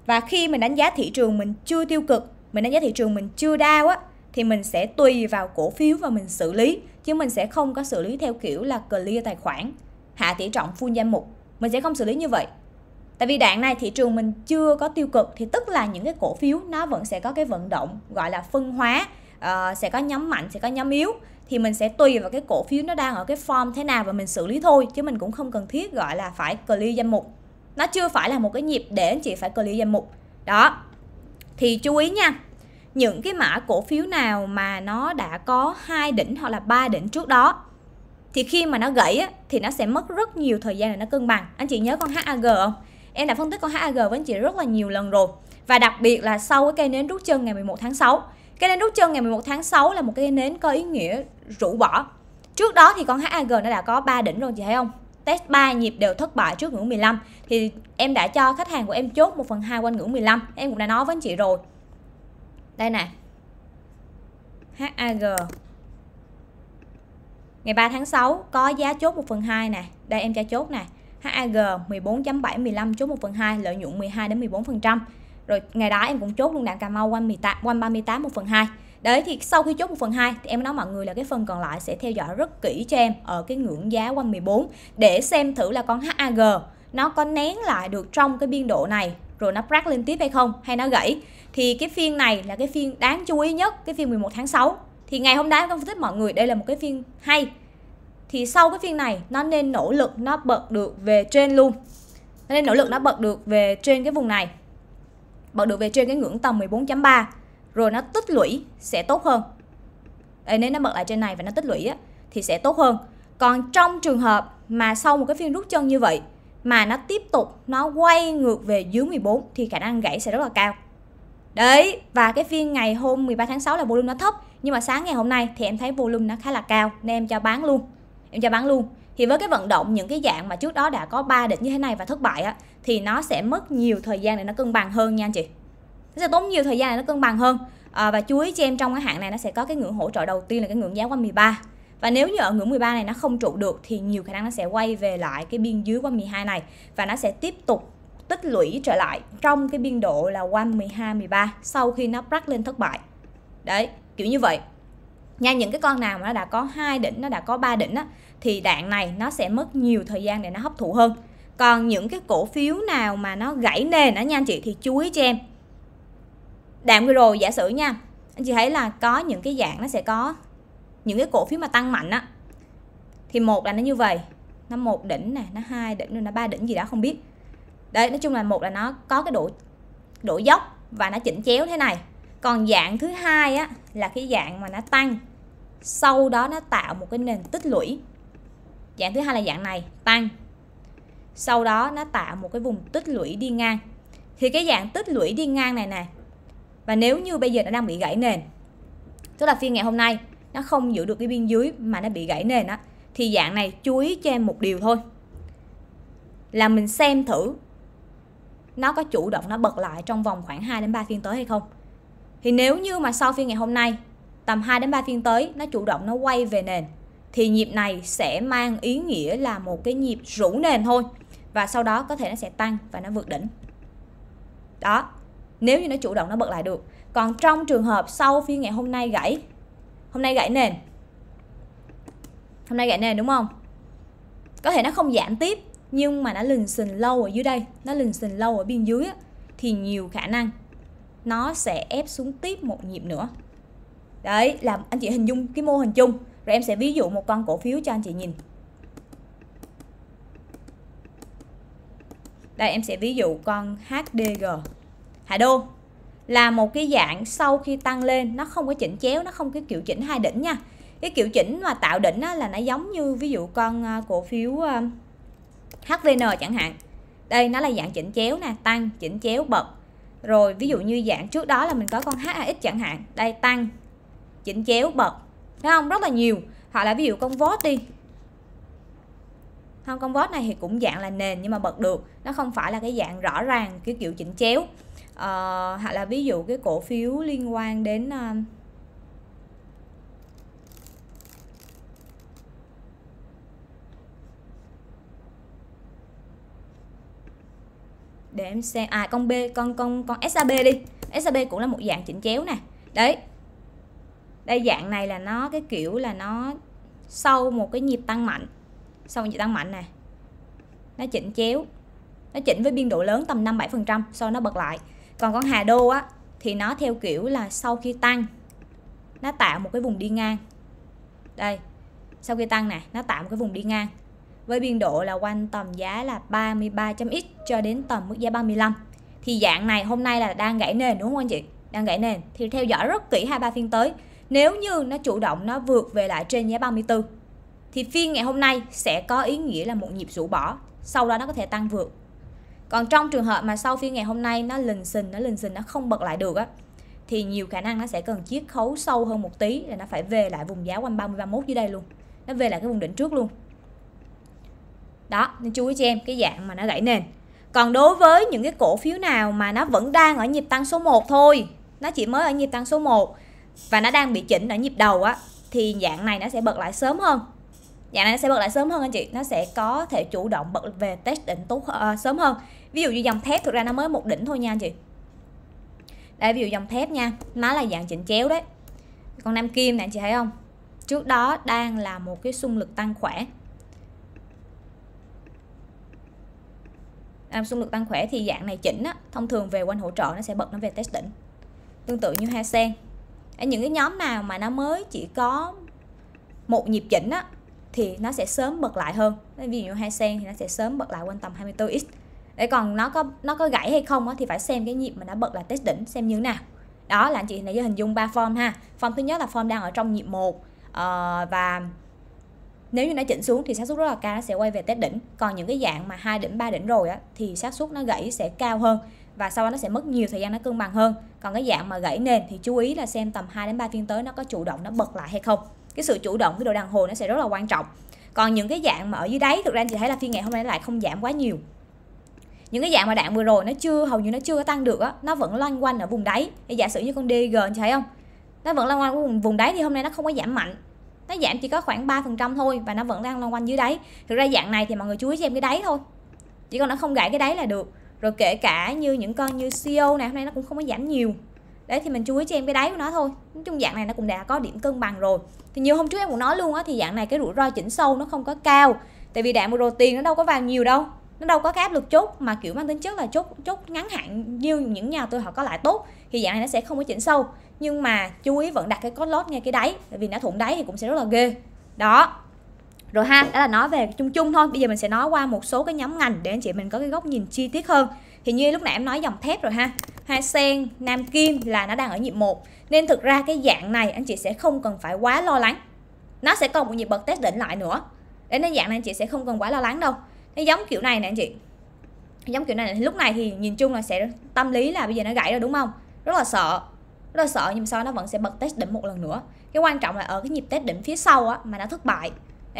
và khi mình đánh giá thị trường mình chưa tiêu cực mình đánh giá thị trường mình chưa đau á thì mình sẽ tùy vào cổ phiếu và mình xử lý chứ mình sẽ không có xử lý theo kiểu là clear tài khoản hạ tỷ trọng full danh mục mình sẽ không xử lý như vậy tại vì đoạn này thị trường mình chưa có tiêu cực thì tức là những cái cổ phiếu nó vẫn sẽ có cái vận động gọi là phân hóa uh, sẽ có nhóm mạnh sẽ có nhóm yếu thì mình sẽ tùy vào cái cổ phiếu nó đang ở cái form thế nào và mình xử lý thôi chứ mình cũng không cần thiết gọi là phải clear danh mục nó chưa phải là một cái nhịp để anh chị phải clear danh mục đó thì chú ý nha những cái mã cổ phiếu nào mà nó đã có hai đỉnh hoặc là ba đỉnh trước đó thì khi mà nó gãy á, thì nó sẽ mất rất nhiều thời gian để nó cân bằng anh chị nhớ con HAG không em đã phân tích con HAG với anh chị rất là nhiều lần rồi và đặc biệt là sau cái cây nến rút chân ngày 11 tháng 6 cây nến rút chân ngày 11 tháng 6 là một cái nến có ý nghĩa rũ bỏ trước đó thì con HAG nó đã có ba đỉnh rồi chị thấy không test 3 nhịp đều thất bại trước ngưỡng 15 thì em đã cho khách hàng của em chốt 1 phần 2 quanh ngưỡng 15 em cũng đã nói với anh chị rồi đây nè HAG ngày 3 tháng 6 có giá chốt 1 phần 2 nè đây em tra chốt nè HAG 14.75 chốt 1 phần 2 lợi nhuận 12 đến 14% rồi ngày đó em cũng chốt luôn đạn Cà Mau quanh 18 quanh 38 1 phần 2 đấy thì sau khi chốt 1 phần 2 thì em nói mọi người là cái phần còn lại sẽ theo dõi rất kỹ cho em ở cái ngưỡng giá quanh 14 để xem thử là con HAG nó có nén lại được trong cái biên độ này rồi nó crack lên tiếp hay không hay nó gãy thì cái phiên này là cái phiên đáng chú ý nhất cái phiên 11 tháng 6 thì ngày hôm đó em phân tích mọi người đây là một cái phiên hay thì sau cái phiên này nó nên nỗ lực nó bật được về trên luôn nó nên nỗ lực nó bật được về trên cái vùng này bật được về trên cái ngưỡng tầm 14.3 rồi nó tích lũy sẽ tốt hơn Đấy, nếu nó bật lại trên này và nó tích lũy á, thì sẽ tốt hơn còn trong trường hợp mà sau một cái phiên rút chân như vậy mà nó tiếp tục nó quay ngược về dưới 14 thì khả năng gãy sẽ rất là cao. Đấy, và cái phiên ngày hôm 13 tháng 6 là volume nó thấp nhưng mà sáng ngày hôm nay thì em thấy volume nó khá là cao nên em cho bán luôn. Em cho bán luôn. Thì với cái vận động những cái dạng mà trước đó đã có 3 đỉnh như thế này và thất bại á thì nó sẽ mất nhiều thời gian để nó cân bằng hơn nha anh chị. Nó sẽ tốn nhiều thời gian để nó cân bằng hơn. À, và chú ý cho em trong cái hạn này nó sẽ có cái ngưỡng hỗ trợ đầu tiên là cái ngưỡng giá quanh 13 và nếu như ở ngưỡng 13 này nó không trụ được thì nhiều khả năng nó sẽ quay về lại cái biên dưới quanh 12 này và nó sẽ tiếp tục tích lũy trở lại trong cái biên độ là quanh 12 13 sau khi nó break lên thất bại. Đấy, kiểu như vậy. Nha những cái con nào mà nó đã có hai đỉnh, nó đã có ba đỉnh á thì đạn này nó sẽ mất nhiều thời gian để nó hấp thụ hơn. Còn những cái cổ phiếu nào mà nó gãy nền á nha anh chị thì chú ý cho em. Đạm vừa rồi giả sử nha, anh chị thấy là có những cái dạng nó sẽ có những cái cổ phiếu mà tăng mạnh á thì một là nó như vậy nó một đỉnh nè nó hai đỉnh rồi nó ba đỉnh gì đó không biết đấy nói chung là một là nó có cái độ độ dốc và nó chỉnh chéo thế này còn dạng thứ hai á là cái dạng mà nó tăng sau đó nó tạo một cái nền tích lũy dạng thứ hai là dạng này tăng sau đó nó tạo một cái vùng tích lũy đi ngang thì cái dạng tích lũy đi ngang này nè và nếu như bây giờ nó đang bị gãy nền tức là phiên ngày hôm nay nó không giữ được cái biên dưới mà nó bị gãy nền á thì dạng này chú ý cho em một điều thôi là mình xem thử nó có chủ động nó bật lại trong vòng khoảng 2 đến 3 phiên tới hay không thì nếu như mà sau phiên ngày hôm nay tầm 2 đến 3 phiên tới nó chủ động nó quay về nền thì nhịp này sẽ mang ý nghĩa là một cái nhịp rũ nền thôi và sau đó có thể nó sẽ tăng và nó vượt đỉnh đó nếu như nó chủ động nó bật lại được còn trong trường hợp sau phiên ngày hôm nay gãy hôm nay gãy nền hôm nay gãy nền đúng không có thể nó không giảm tiếp nhưng mà nó lình xình lâu ở dưới đây nó lình xình lâu ở bên dưới thì nhiều khả năng nó sẽ ép xuống tiếp một nhịp nữa đấy làm anh chị hình dung cái mô hình chung rồi em sẽ ví dụ một con cổ phiếu cho anh chị nhìn đây em sẽ ví dụ con HDG Hà Đô là một cái dạng sau khi tăng lên nó không có chỉnh chéo nó không có kiểu chỉnh hai đỉnh nha cái kiểu chỉnh mà tạo đỉnh á, là nó giống như ví dụ con à, cổ phiếu à, HVN chẳng hạn đây nó là dạng chỉnh chéo nè tăng chỉnh chéo bật rồi ví dụ như dạng trước đó là mình có con HAX chẳng hạn đây tăng chỉnh chéo bật thấy không rất là nhiều hoặc là ví dụ con vót đi không con vót này thì cũng dạng là nền nhưng mà bật được nó không phải là cái dạng rõ ràng cái kiểu chỉnh chéo uh, hoặc là ví dụ cái cổ phiếu liên quan đến uh, để em xem à con B con con con SAB đi SAB cũng là một dạng chỉnh chéo nè đấy đây dạng này là nó cái kiểu là nó sau một cái nhịp tăng mạnh sau một nhịp tăng mạnh này nó chỉnh chéo nó chỉnh với biên độ lớn tầm 57% sau nó bật lại còn con hà đô á thì nó theo kiểu là sau khi tăng nó tạo một cái vùng đi ngang đây sau khi tăng nè nó tạo một cái vùng đi ngang với biên độ là quanh tầm giá là 33.x cho đến tầm mức giá 35 thì dạng này hôm nay là đang gãy nền đúng không anh chị đang gãy nền thì theo dõi rất kỹ hai ba phiên tới nếu như nó chủ động nó vượt về lại trên giá 34 thì phiên ngày hôm nay sẽ có ý nghĩa là một nhịp rũ bỏ sau đó nó có thể tăng vượt còn trong trường hợp mà sau phiên ngày hôm nay nó lình xình nó lình xình nó không bật lại được á thì nhiều khả năng nó sẽ cần chiết khấu sâu hơn một tí là nó phải về lại vùng giá quanh 30 31 dưới đây luôn nó về lại cái vùng đỉnh trước luôn đó nên chú ý cho em cái dạng mà nó gãy nền còn đối với những cái cổ phiếu nào mà nó vẫn đang ở nhịp tăng số 1 thôi nó chỉ mới ở nhịp tăng số 1 và nó đang bị chỉnh ở nhịp đầu á thì dạng này nó sẽ bật lại sớm hơn dạng này nó sẽ bật lại sớm hơn anh chị nó sẽ có thể chủ động bật về test đỉnh tốt uh, ờ, sớm hơn ví dụ như dòng thép thực ra nó mới một đỉnh thôi nha anh chị đây ví dụ dòng thép nha nó là dạng chỉnh chéo đấy còn nam kim nè anh chị thấy không trước đó đang là một cái xung lực tăng khỏe nam à, xung lực tăng khỏe thì dạng này chỉnh á, thông thường về quanh hỗ trợ nó sẽ bật nó về test đỉnh tương tự như hoa sen ở những cái nhóm nào mà nó mới chỉ có một nhịp chỉnh á, thì nó sẽ sớm bật lại hơn ví dụ hai sen thì nó sẽ sớm bật lại quanh tầm 24x để còn nó có nó có gãy hay không thì phải xem cái nhịp mà nó bật là test đỉnh xem như thế nào đó là anh chị này hình dung ba form ha form thứ nhất là form đang ở trong nhịp một ờ, và nếu như nó chỉnh xuống thì xác suất rất là cao nó sẽ quay về test đỉnh còn những cái dạng mà hai đỉnh ba đỉnh rồi á, thì xác suất nó gãy sẽ cao hơn và sau đó nó sẽ mất nhiều thời gian nó cân bằng hơn còn cái dạng mà gãy nền thì chú ý là xem tầm 2 đến 3 phiên tới nó có chủ động nó bật lại hay không cái sự chủ động cái độ đàn hồi nó sẽ rất là quan trọng còn những cái dạng mà ở dưới đáy thực ra chị thấy là phiên ngày hôm nay lại không giảm quá nhiều những cái dạng mà đạn vừa rồi nó chưa hầu như nó chưa có tăng được á nó vẫn loanh quanh ở vùng đáy thì giả sử như con DG chị thấy không nó vẫn loanh quanh vùng vùng đáy thì hôm nay nó không có giảm mạnh nó giảm chỉ có khoảng 3% thôi và nó vẫn đang loanh quanh dưới đáy thực ra dạng này thì mọi người chú ý xem cái đáy thôi chỉ còn nó không gãy cái đáy là được rồi kể cả như những con như CO e này hôm nay nó cũng không có giảm nhiều đấy thì mình chú ý cho em cái đáy của nó thôi nói chung dạng này nó cũng đã có điểm cân bằng rồi thì nhiều hôm trước em cũng nói luôn á thì dạng này cái rủi ro chỉnh sâu nó không có cao tại vì đạn rồi tiền nó đâu có vào nhiều đâu nó đâu có cái áp lực chốt mà kiểu mang tính chất là chốt chốt ngắn hạn như những nhà tôi họ có lại tốt thì dạng này nó sẽ không có chỉnh sâu nhưng mà chú ý vẫn đặt cái cốt lót ngay cái đáy tại vì nó thủng đáy thì cũng sẽ rất là ghê đó rồi ha đó là nói về chung chung thôi bây giờ mình sẽ nói qua một số cái nhóm ngành để anh chị mình có cái góc nhìn chi tiết hơn thì như lúc nãy em nói dòng thép rồi ha hoa sen nam kim là nó đang ở nhịp 1 nên thực ra cái dạng này anh chị sẽ không cần phải quá lo lắng nó sẽ còn một nhịp bật test đỉnh lại nữa đến cái dạng này anh chị sẽ không cần quá lo lắng đâu nó giống kiểu này nè anh chị giống kiểu này lúc này thì nhìn chung là sẽ tâm lý là bây giờ nó gãy rồi đúng không rất là sợ rất là sợ nhưng mà sau nó vẫn sẽ bật test đỉnh một lần nữa cái quan trọng là ở cái nhịp test đỉnh phía sau á mà nó thất bại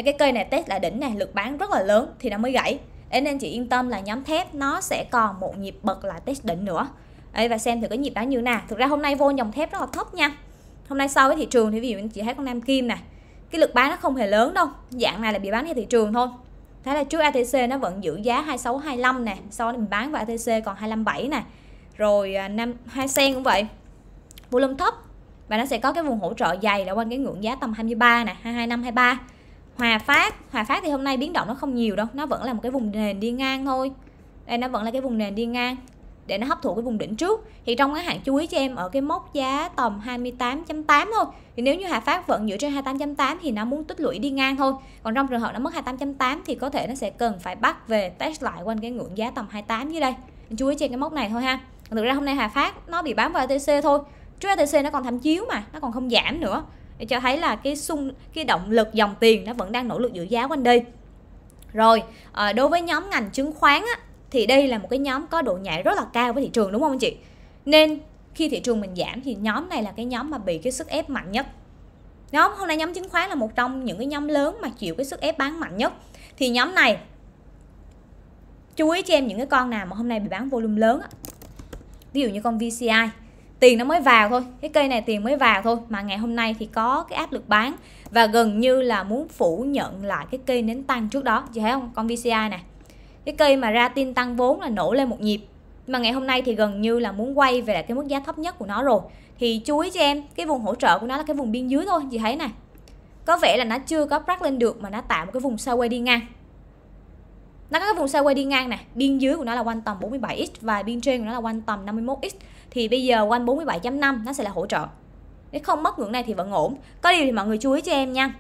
cái cây này test là đỉnh này lực bán rất là lớn thì nó mới gãy Thế nên chị yên tâm là nhóm thép nó sẽ còn một nhịp bật lại test đỉnh nữa. đây và xem thử cái nhịp đó như nào. Thực ra hôm nay vô dòng thép rất là thấp nha. Hôm nay so với thị trường thì ví dụ chị thấy con Nam Kim này, cái lực bán nó không hề lớn đâu. Dạng này là bị bán theo thị trường thôi. Thế là trước ATC nó vẫn giữ giá 2625 25 nè, sau đó mình bán vào ATC còn 257 nè. Rồi à, năm hai sen cũng vậy. Volume thấp và nó sẽ có cái vùng hỗ trợ dày là quanh cái ngưỡng giá tầm 23 nè, 225 23 Hòa Phát Hòa Phát thì hôm nay biến động nó không nhiều đâu Nó vẫn là một cái vùng nền đi ngang thôi Đây nó vẫn là cái vùng nền đi ngang để nó hấp thụ cái vùng đỉnh trước thì trong ngắn hạn chú ý cho em ở cái mốc giá tầm 28.8 thôi thì nếu như Hòa Phát vẫn giữ trên 28.8 thì nó muốn tích lũy đi ngang thôi còn trong trường hợp nó mất 28.8 thì có thể nó sẽ cần phải bắt về test lại quanh cái ngưỡng giá tầm 28 dưới đây chú ý trên cái mốc này thôi ha thực ra hôm nay Hòa Phát nó bị bám vào ATC thôi trước ATC nó còn tham chiếu mà nó còn không giảm nữa để cho thấy là cái xung cái động lực dòng tiền nó vẫn đang nỗ lực giữ giá quanh đây rồi ờ, đối với nhóm ngành chứng khoán á, thì đây là một cái nhóm có độ nhạy rất là cao với thị trường đúng không anh chị nên khi thị trường mình giảm thì nhóm này là cái nhóm mà bị cái sức ép mạnh nhất nhóm hôm nay nhóm chứng khoán là một trong những cái nhóm lớn mà chịu cái sức ép bán mạnh nhất thì nhóm này chú ý cho em những cái con nào mà hôm nay bị bán volume lớn á. ví dụ như con VCI tiền nó mới vào thôi cái cây này tiền mới vào thôi mà ngày hôm nay thì có cái áp lực bán và gần như là muốn phủ nhận lại cái cây nến tăng trước đó chị thấy không con VCI này cái cây mà ra tin tăng vốn là nổ lên một nhịp mà ngày hôm nay thì gần như là muốn quay về lại cái mức giá thấp nhất của nó rồi thì chú ý cho em cái vùng hỗ trợ của nó là cái vùng biên dưới thôi chị thấy này có vẻ là nó chưa có break lên được mà nó tạo một cái vùng sideways đi ngang nó có cái vùng sideways đi ngang này biên dưới của nó là quanh tầm 47x và biên trên của nó là quanh tầm 51x thì bây giờ quanh 47.5 nó sẽ là hỗ trợ nếu không mất ngưỡng này thì vẫn ổn có điều thì mọi người chú ý cho em nha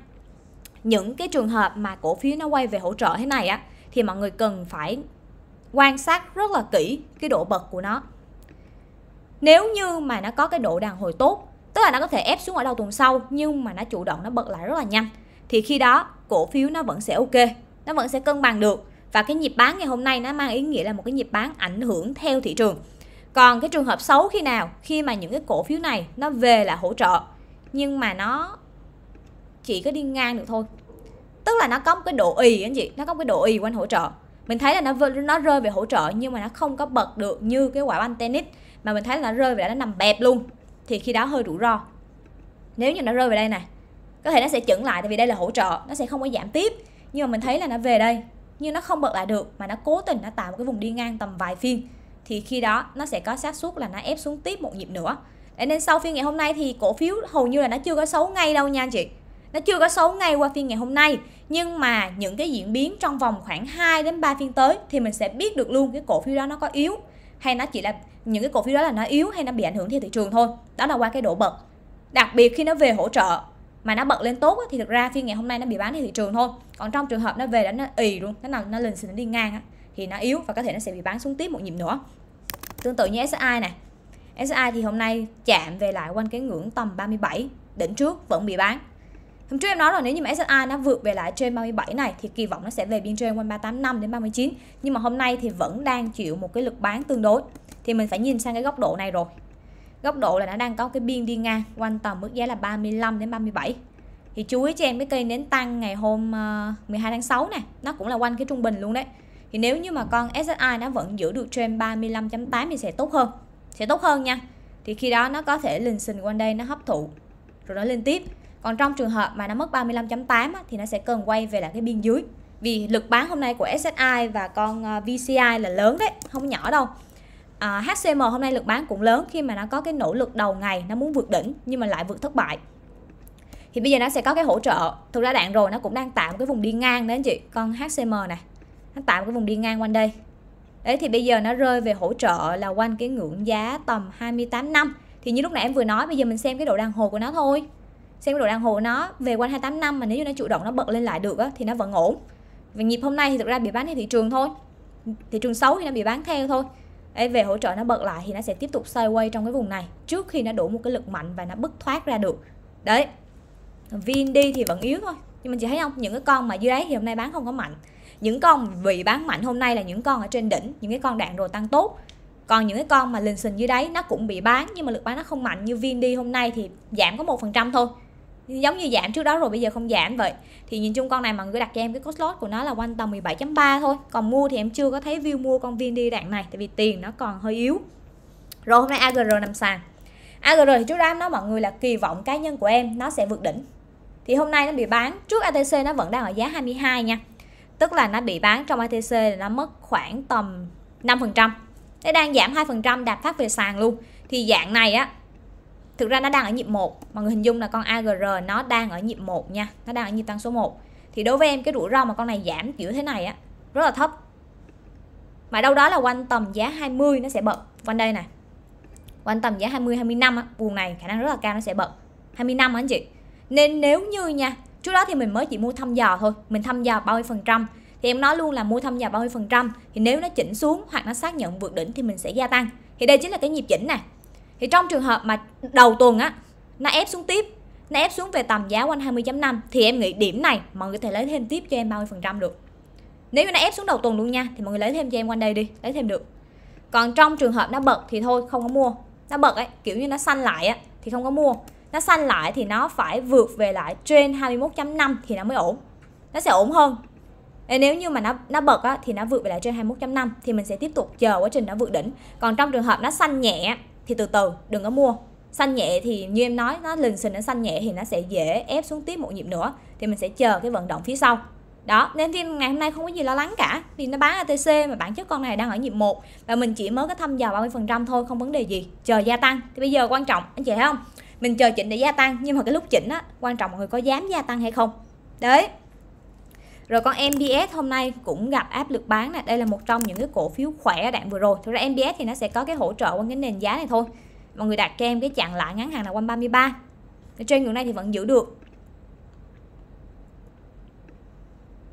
những cái trường hợp mà cổ phiếu nó quay về hỗ trợ thế này á thì mọi người cần phải quan sát rất là kỹ cái độ bật của nó nếu như mà nó có cái độ đàn hồi tốt tức là nó có thể ép xuống ở đầu tuần sau nhưng mà nó chủ động nó bật lại rất là nhanh thì khi đó cổ phiếu nó vẫn sẽ ok nó vẫn sẽ cân bằng được và cái nhịp bán ngày hôm nay nó mang ý nghĩa là một cái nhịp bán ảnh hưởng theo thị trường còn cái trường hợp xấu khi nào khi mà những cái cổ phiếu này nó về là hỗ trợ nhưng mà nó chỉ có đi ngang được thôi tức là nó có một cái độ ì anh chị nó có một cái độ ì quanh hỗ trợ mình thấy là nó nó rơi về hỗ trợ nhưng mà nó không có bật được như cái quả banh tennis mà mình thấy là nó rơi về đã nó nằm bẹp luôn thì khi đó hơi rủi ro nếu như nó rơi về đây này có thể nó sẽ chững lại tại vì đây là hỗ trợ nó sẽ không có giảm tiếp nhưng mà mình thấy là nó về đây nhưng nó không bật lại được mà nó cố tình nó tạo một cái vùng đi ngang tầm vài phiên thì khi đó nó sẽ có xác suất là nó ép xuống tiếp một nhịp nữa nên sau phiên ngày hôm nay thì cổ phiếu hầu như là nó chưa có xấu ngay đâu nha anh chị nó chưa có xấu ngay qua phiên ngày hôm nay nhưng mà những cái diễn biến trong vòng khoảng 2 đến 3 phiên tới thì mình sẽ biết được luôn cái cổ phiếu đó nó có yếu hay nó chỉ là những cái cổ phiếu đó là nó yếu hay nó bị ảnh hưởng theo thị trường thôi đó là qua cái độ bật đặc biệt khi nó về hỗ trợ mà nó bật lên tốt thì thực ra phiên ngày hôm nay nó bị bán theo thị trường thôi còn trong trường hợp nó về đã nó ì luôn nó nằm nó lên xịn đi ngang thì nó yếu và có thể nó sẽ bị bán xuống tiếp một nhịp nữa tương tự như SSI này SSI thì hôm nay chạm về lại quanh cái ngưỡng tầm 37 đỉnh trước vẫn bị bán Hôm trước em nói là nếu như mà SSI nó vượt về lại trên 37 này thì kỳ vọng nó sẽ về biên trên quanh 385 đến 39 nhưng mà hôm nay thì vẫn đang chịu một cái lực bán tương đối thì mình phải nhìn sang cái góc độ này rồi góc độ là nó đang có cái biên đi ngang quanh tầm mức giá là 35 đến 37 thì chú ý cho em cái cây nến tăng ngày hôm 12 ờ, tháng 6 này nó cũng là quanh cái trung bình luôn đấy thì nếu như mà con SSI nó vẫn giữ được trên 35.8 thì sẽ tốt hơn sẽ tốt hơn nha thì khi đó nó có thể lình xình quanh đây nó hấp thụ rồi nó lên tiếp còn trong trường hợp mà nó mất 35.8 thì nó sẽ cần quay về lại cái biên dưới vì lực bán hôm nay của SSI và con ờ, VCI là lớn đấy không nhỏ đâu à, HCM hôm nay lực bán cũng lớn khi mà nó có cái nỗ lực đầu ngày nó muốn vượt đỉnh nhưng mà lại vượt thất bại thì bây giờ nó sẽ có cái hỗ trợ thực ra đạn rồi nó cũng đang tạo cái vùng đi ngang đấy anh chị con HCM này nó tạo một cái vùng đi ngang quanh đây đấy thì bây giờ nó rơi về hỗ trợ là quanh cái ngưỡng giá tầm 28 năm thì như lúc nãy em vừa nói bây giờ mình xem cái độ đàn hồi của nó thôi xem cái độ đàn hồi của nó về quanh 28 năm mà nếu như nó chủ động nó bật lên lại được á, thì nó vẫn ổn và nhịp hôm nay thì thực ra bị bán theo thị trường thôi thị trường xấu thì nó bị bán theo thôi Ê, về hỗ trợ nó bật lại thì nó sẽ tiếp tục sideways trong cái vùng này trước khi nó đủ một cái lực mạnh và nó bứt thoát ra được đấy đi thì vẫn yếu thôi nhưng mình chỉ thấy không những cái con mà dưới đấy thì hôm nay bán không có mạnh những con bị bán mạnh hôm nay là những con ở trên đỉnh những cái con đạn đồ tăng tốt còn những cái con mà lình xình dưới đáy nó cũng bị bán nhưng mà lực bán nó không mạnh như viên đi hôm nay thì giảm có một phần trăm thôi giống như giảm trước đó rồi bây giờ không giảm vậy thì nhìn chung con này mà người đặt cho em cái cost lot của nó là quanh tầm 17.3 thôi còn mua thì em chưa có thấy view mua con viên đi đạn này tại vì tiền nó còn hơi yếu rồi hôm nay agr nằm sàn agr thì trước đó em nói mọi người là kỳ vọng cá nhân của em nó sẽ vượt đỉnh thì hôm nay nó bị bán trước atc nó vẫn đang ở giá 22 nha tức là nó bị bán trong ITC là nó mất khoảng tầm 5% nó đang giảm 2% đạt phát về sàn luôn thì dạng này á thực ra nó đang ở nhịp 1 mọi người hình dung là con AGR nó đang ở nhịp 1 nha nó đang ở nhịp tăng số 1 thì đối với em cái rủi ro mà con này giảm kiểu thế này á rất là thấp mà đâu đó là quanh tầm giá 20 nó sẽ bật quanh đây này quanh tầm giá 20 25 á, vùng này khả năng rất là cao nó sẽ bật 25 á anh chị nên nếu như nha trước đó thì mình mới chỉ mua thăm dò thôi mình thăm dò bao nhiêu phần trăm thì em nói luôn là mua thăm dò bao nhiêu phần trăm thì nếu nó chỉnh xuống hoặc nó xác nhận vượt đỉnh thì mình sẽ gia tăng thì đây chính là cái nhịp chỉnh này thì trong trường hợp mà đầu tuần á nó ép xuống tiếp nó ép xuống về tầm giá quanh 20.5 thì em nghĩ điểm này mọi người có thể lấy thêm tiếp cho em 30 phần trăm được nếu như nó ép xuống đầu tuần luôn nha thì mọi người lấy thêm cho em quanh đây đi lấy thêm được còn trong trường hợp nó bật thì thôi không có mua nó bật ấy kiểu như nó xanh lại á thì không có mua nó xanh lại thì nó phải vượt về lại trên 21.5 thì nó mới ổn nó sẽ ổn hơn nếu như mà nó nó bật á, thì nó vượt về lại trên 21.5 thì mình sẽ tiếp tục chờ quá trình nó vượt đỉnh còn trong trường hợp nó xanh nhẹ thì từ từ đừng có mua xanh nhẹ thì như em nói nó lình xình nó xanh nhẹ thì nó sẽ dễ ép xuống tiếp một nhịp nữa thì mình sẽ chờ cái vận động phía sau đó nên phim ngày hôm nay không có gì lo lắng cả vì nó bán ATC mà bản chất con này đang ở nhịp 1 và mình chỉ mới có thăm dò 30% thôi không vấn đề gì chờ gia tăng thì bây giờ quan trọng anh chị thấy không mình chờ chỉnh để gia tăng nhưng mà cái lúc chỉnh á quan trọng mọi người có dám gia tăng hay không đấy rồi con MBS hôm nay cũng gặp áp lực bán nè đây là một trong những cái cổ phiếu khỏe đạn vừa rồi thực ra MBS thì nó sẽ có cái hỗ trợ qua cái nền giá này thôi mọi người đặt cho em cái chặn lại ngắn hàng là quanh 33 trên ngưỡng này thì vẫn giữ được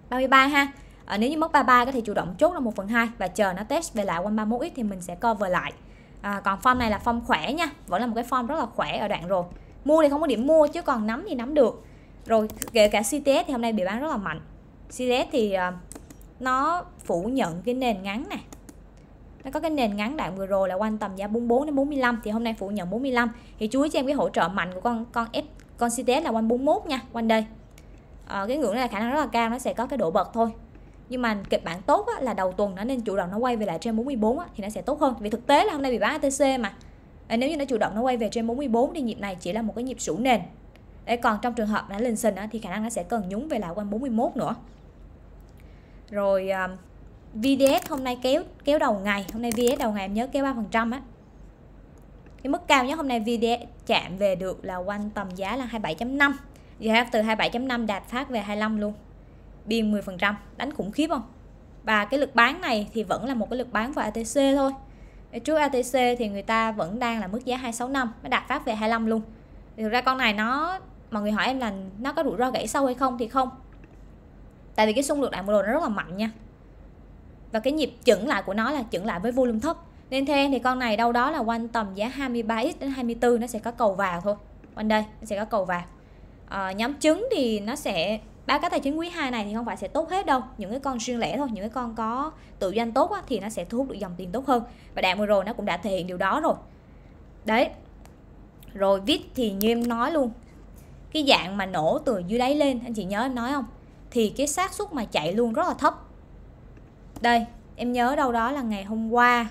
33 ha à, nếu như mất 33 có thể chủ động chốt là 1 phần 2 và chờ nó test về lại quanh 31x thì mình sẽ cover lại à, còn form này là form khỏe nha vẫn là một cái form rất là khỏe ở đoạn rồi mua thì không có điểm mua chứ còn nắm thì nắm được rồi kể cả CTS thì hôm nay bị bán rất là mạnh CTS thì uh, nó phủ nhận cái nền ngắn này nó có cái nền ngắn đoạn vừa rồi là quanh tầm giá 44 đến 45 thì hôm nay phủ nhận 45 thì chú ý cho em cái hỗ trợ mạnh của con con F con CTS là quanh 41 nha quanh đây à, cái ngưỡng này là khả năng rất là cao nó sẽ có cái độ bật thôi nhưng mà kịch bản tốt á, là đầu tuần nó nên chủ động nó quay về lại trên 44 á, thì nó sẽ tốt hơn vì thực tế là hôm nay bị bán ATC mà à, nếu như nó chủ động nó quay về trên 44 thì nhịp này chỉ là một cái nhịp sủ nền Đấy, còn trong trường hợp đã lên sình á, thì khả năng nó sẽ cần nhúng về lại quanh 41 nữa rồi um, à, VDS hôm nay kéo kéo đầu ngày hôm nay VDS đầu ngày em nhớ kéo 3% á cái mức cao nhất hôm nay VDS chạm về được là quanh tầm giá là 27.5 giờ từ 27.5 đạt phát về 25 luôn biên 10% đánh khủng khiếp không và cái lực bán này thì vẫn là một cái lực bán vào ATC thôi trước ATC thì người ta vẫn đang là mức giá 265 mới đạt phát về 25 luôn thực ra con này nó mọi người hỏi em là nó có rủi ro gãy sâu hay không thì không tại vì cái xung lực đại một đồ nó rất là mạnh nha và cái nhịp chững lại của nó là chững lại với volume thấp nên theo em thì con này đâu đó là quanh tầm giá 23x đến 24 nó sẽ có cầu vào thôi quanh đây nó sẽ có cầu vào à, nhóm trứng thì nó sẽ báo cáo tài chính quý 2 này thì không phải sẽ tốt hết đâu những cái con riêng lẻ thôi những cái con có tự doanh tốt á, thì nó sẽ thu hút được dòng tiền tốt hơn và đạn vừa rồi nó cũng đã thể hiện điều đó rồi đấy rồi vít thì như em nói luôn cái dạng mà nổ từ dưới đáy lên anh chị nhớ em nói không thì cái xác suất mà chạy luôn rất là thấp đây em nhớ đâu đó là ngày hôm qua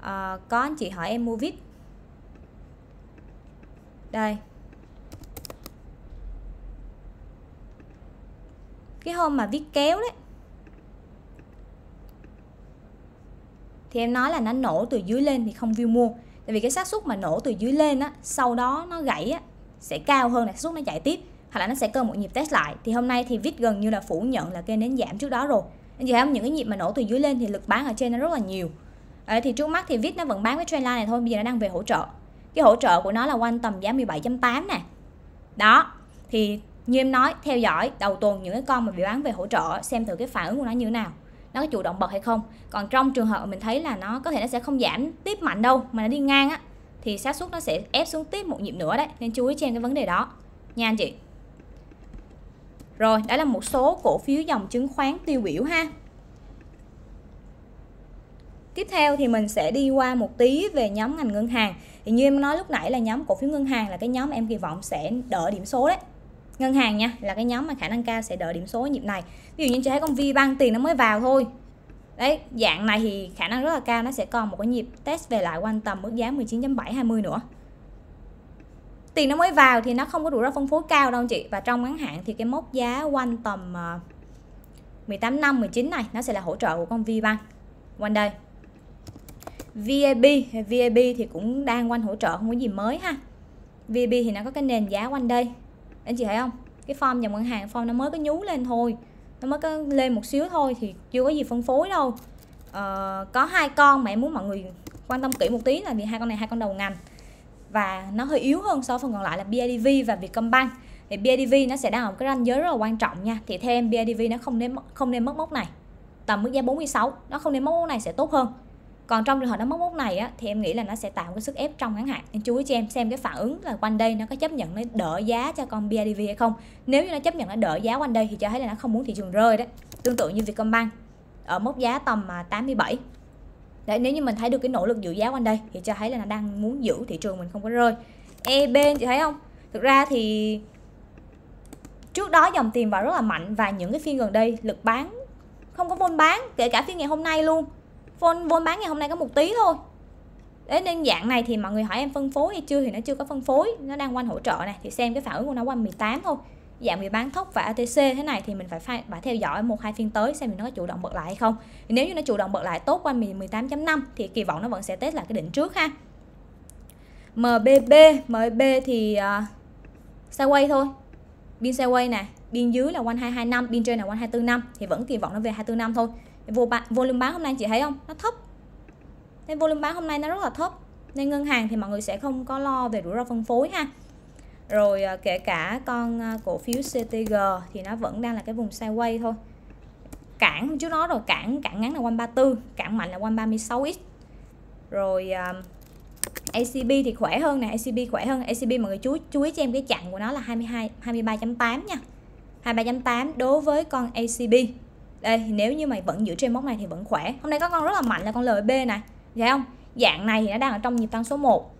à, có anh chị hỏi em mua vít đây cái hôm mà viết kéo đấy thì em nói là nó nổ từ dưới lên thì không view mua tại vì cái xác suất mà nổ từ dưới lên á sau đó nó gãy á sẽ cao hơn là xác suất nó chạy tiếp hoặc là nó sẽ cơ một nhịp test lại thì hôm nay thì viết gần như là phủ nhận là kênh đến giảm trước đó rồi anh chị thấy không những cái nhịp mà nổ từ dưới lên thì lực bán ở trên nó rất là nhiều à, thì trước mắt thì viết nó vẫn bán cái trendline này thôi bây giờ nó đang về hỗ trợ cái hỗ trợ của nó là quanh tầm giá 17.8 nè đó thì như em nói theo dõi đầu tuần những cái con mà bị bán về hỗ trợ xem thử cái phản ứng của nó như thế nào nó có chủ động bật hay không còn trong trường hợp mình thấy là nó có thể nó sẽ không giảm tiếp mạnh đâu mà nó đi ngang á thì xác suất nó sẽ ép xuống tiếp một nhịp nữa đấy nên chú ý trên cái vấn đề đó nha anh chị rồi đó là một số cổ phiếu dòng chứng khoán tiêu biểu ha Tiếp theo thì mình sẽ đi qua một tí về nhóm ngành ngân hàng. Thì như em nói lúc nãy là nhóm cổ phiếu ngân hàng là cái nhóm em kỳ vọng sẽ đỡ điểm số đấy ngân hàng nha là cái nhóm mà khả năng cao sẽ đợi điểm số nhịp này ví dụ như chị thấy con vi băng tiền nó mới vào thôi đấy dạng này thì khả năng rất là cao nó sẽ còn một cái nhịp test về lại quanh tầm mức giá 19.720 nữa tiền nó mới vào thì nó không có đủ ra phân phối cao đâu chị và trong ngắn hạn thì cái mốc giá quanh tầm 18 ờ, năm 19 này nó sẽ là hỗ trợ của con vi băng quanh đây VAB VAB thì cũng đang quanh hỗ trợ không có gì mới ha VAB thì nó có cái nền giá quanh đây anh chị thấy không cái form dòng ngân hàng form nó mới có nhú lên thôi nó mới có lên một xíu thôi thì chưa có gì phân phối đâu à, có hai con mà em muốn mọi người quan tâm kỹ một tí là vì hai con này hai con đầu ngành và nó hơi yếu hơn so với phần còn lại là BIDV và Vietcombank thì BIDV nó sẽ đang ở cái ranh giới rất là quan trọng nha thì theo em BIDV nó không nên không nên mất mốc này tầm mức giá 46 nó không nên mốc này sẽ tốt hơn còn trong trường hợp nó móc mốc này á, thì em nghĩ là nó sẽ tạo cái sức ép trong ngắn hạn em chú ý cho em xem cái phản ứng là quanh đây nó có chấp nhận nó đỡ giá cho con BIDV hay không nếu như nó chấp nhận nó đỡ giá quanh đây thì cho thấy là nó không muốn thị trường rơi đấy tương tự như Vietcombank ở mốc giá tầm 87 à, Đấy, nếu như mình thấy được cái nỗ lực giữ giá quanh đây thì cho thấy là nó đang muốn giữ thị trường mình không có rơi. E bên chị thấy không? Thực ra thì trước đó dòng tiền vào rất là mạnh và những cái phiên gần đây lực bán không có vôn bán kể cả phiên ngày hôm nay luôn vôn vôn bán ngày hôm nay có một tí thôi Thế nên dạng này thì mọi người hỏi em phân phối hay chưa thì nó chưa có phân phối nó đang quanh hỗ trợ này thì xem cái phản ứng của nó quanh 18 thôi dạng bị bán thốc và ATC thế này thì mình phải phải, phải theo dõi một hai phiên tới xem mình nó có chủ động bật lại hay không nếu như nó chủ động bật lại tốt quanh 18.5 thì kỳ vọng nó vẫn sẽ test lại cái đỉnh trước ha MBB MB thì uh, sideways thôi biên sideways nè biên dưới là quanh 225 biên trên là quanh 245 thì vẫn kỳ vọng nó về 245 thôi vô volume bán hôm nay chị thấy không nó thấp nên volume bán hôm nay nó rất là thấp nên ngân hàng thì mọi người sẽ không có lo về rủi ro phân phối ha rồi à, kể cả con à, cổ phiếu CTG thì nó vẫn đang là cái vùng sideways thôi cản chứ nó rồi cản cản ngắn là quanh 34 cản mạnh là quanh 36 x rồi um, à, ACB thì khỏe hơn nè ACB khỏe hơn ACB mọi người chú chú ý cho em cái chặn của nó là 22 23.8 nha 23.8 đối với con ACB Ê, nếu như mày vẫn giữ trên mốc này thì vẫn khỏe hôm nay có con rất là mạnh là con lb này thấy dạ không dạng này thì nó đang ở trong nhịp tăng số 1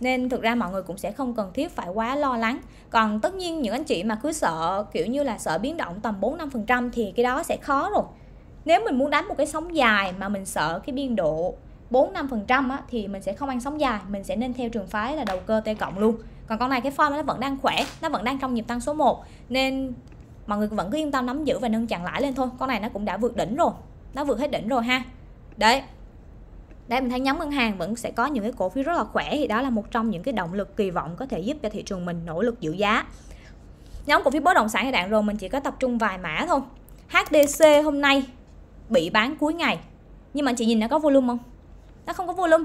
nên thực ra mọi người cũng sẽ không cần thiết phải quá lo lắng còn tất nhiên những anh chị mà cứ sợ kiểu như là sợ biến động tầm 4 5 thì cái đó sẽ khó rồi nếu mình muốn đánh một cái sóng dài mà mình sợ cái biên độ 4 5 trăm thì mình sẽ không ăn sóng dài mình sẽ nên theo trường phái là đầu cơ T cộng luôn còn con này cái form nó vẫn đang khỏe nó vẫn đang trong nhịp tăng số 1 nên mọi người vẫn cứ yên tâm nắm giữ và nâng chặn lãi lên thôi con này nó cũng đã vượt đỉnh rồi nó vượt hết đỉnh rồi ha đấy đây mình thấy nhóm ngân hàng vẫn sẽ có những cái cổ phiếu rất là khỏe thì đó là một trong những cái động lực kỳ vọng có thể giúp cho thị trường mình nỗ lực giữ giá nhóm cổ phiếu bất động sản thì đạn rồi mình chỉ có tập trung vài mã thôi HDC hôm nay bị bán cuối ngày nhưng mà chị nhìn nó có volume không nó không có volume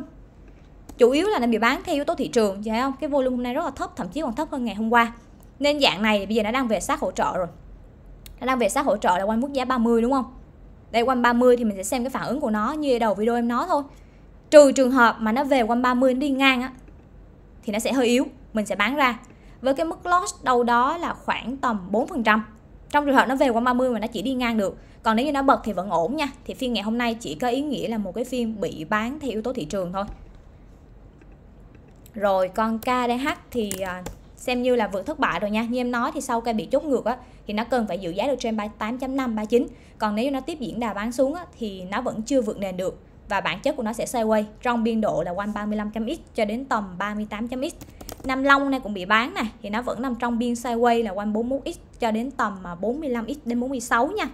chủ yếu là nó bị bán theo yếu tố thị trường thấy không cái volume hôm nay rất là thấp thậm chí còn thấp hơn ngày hôm qua nên dạng này bây giờ nó đang về sát hỗ trợ rồi nó đang về sát hỗ trợ là quanh mức giá 30 đúng không đây quanh 30 thì mình sẽ xem cái phản ứng của nó như đầu video em nói thôi trừ trường hợp mà nó về quanh 30 nó đi ngang á thì nó sẽ hơi yếu mình sẽ bán ra với cái mức loss đâu đó là khoảng tầm 4% trong trường hợp nó về quanh 30 mà nó chỉ đi ngang được còn nếu như nó bật thì vẫn ổn nha thì phiên ngày hôm nay chỉ có ý nghĩa là một cái phiên bị bán theo yếu tố thị trường thôi rồi con KDH thì à, xem như là vượt thất bại rồi nha như em nói thì sau cây bị chốt ngược á thì nó cần phải giữ giá được trên 8.5 39 còn nếu nó tiếp diễn đà bán xuống thì nó vẫn chưa vượt nền được và bản chất của nó sẽ sideways trong biên độ là quanh 35.x cho đến tầm 38.x Nam Long này cũng bị bán này thì nó vẫn nằm trong biên sideways là quanh 41x cho đến tầm 45x à, đến 46 nha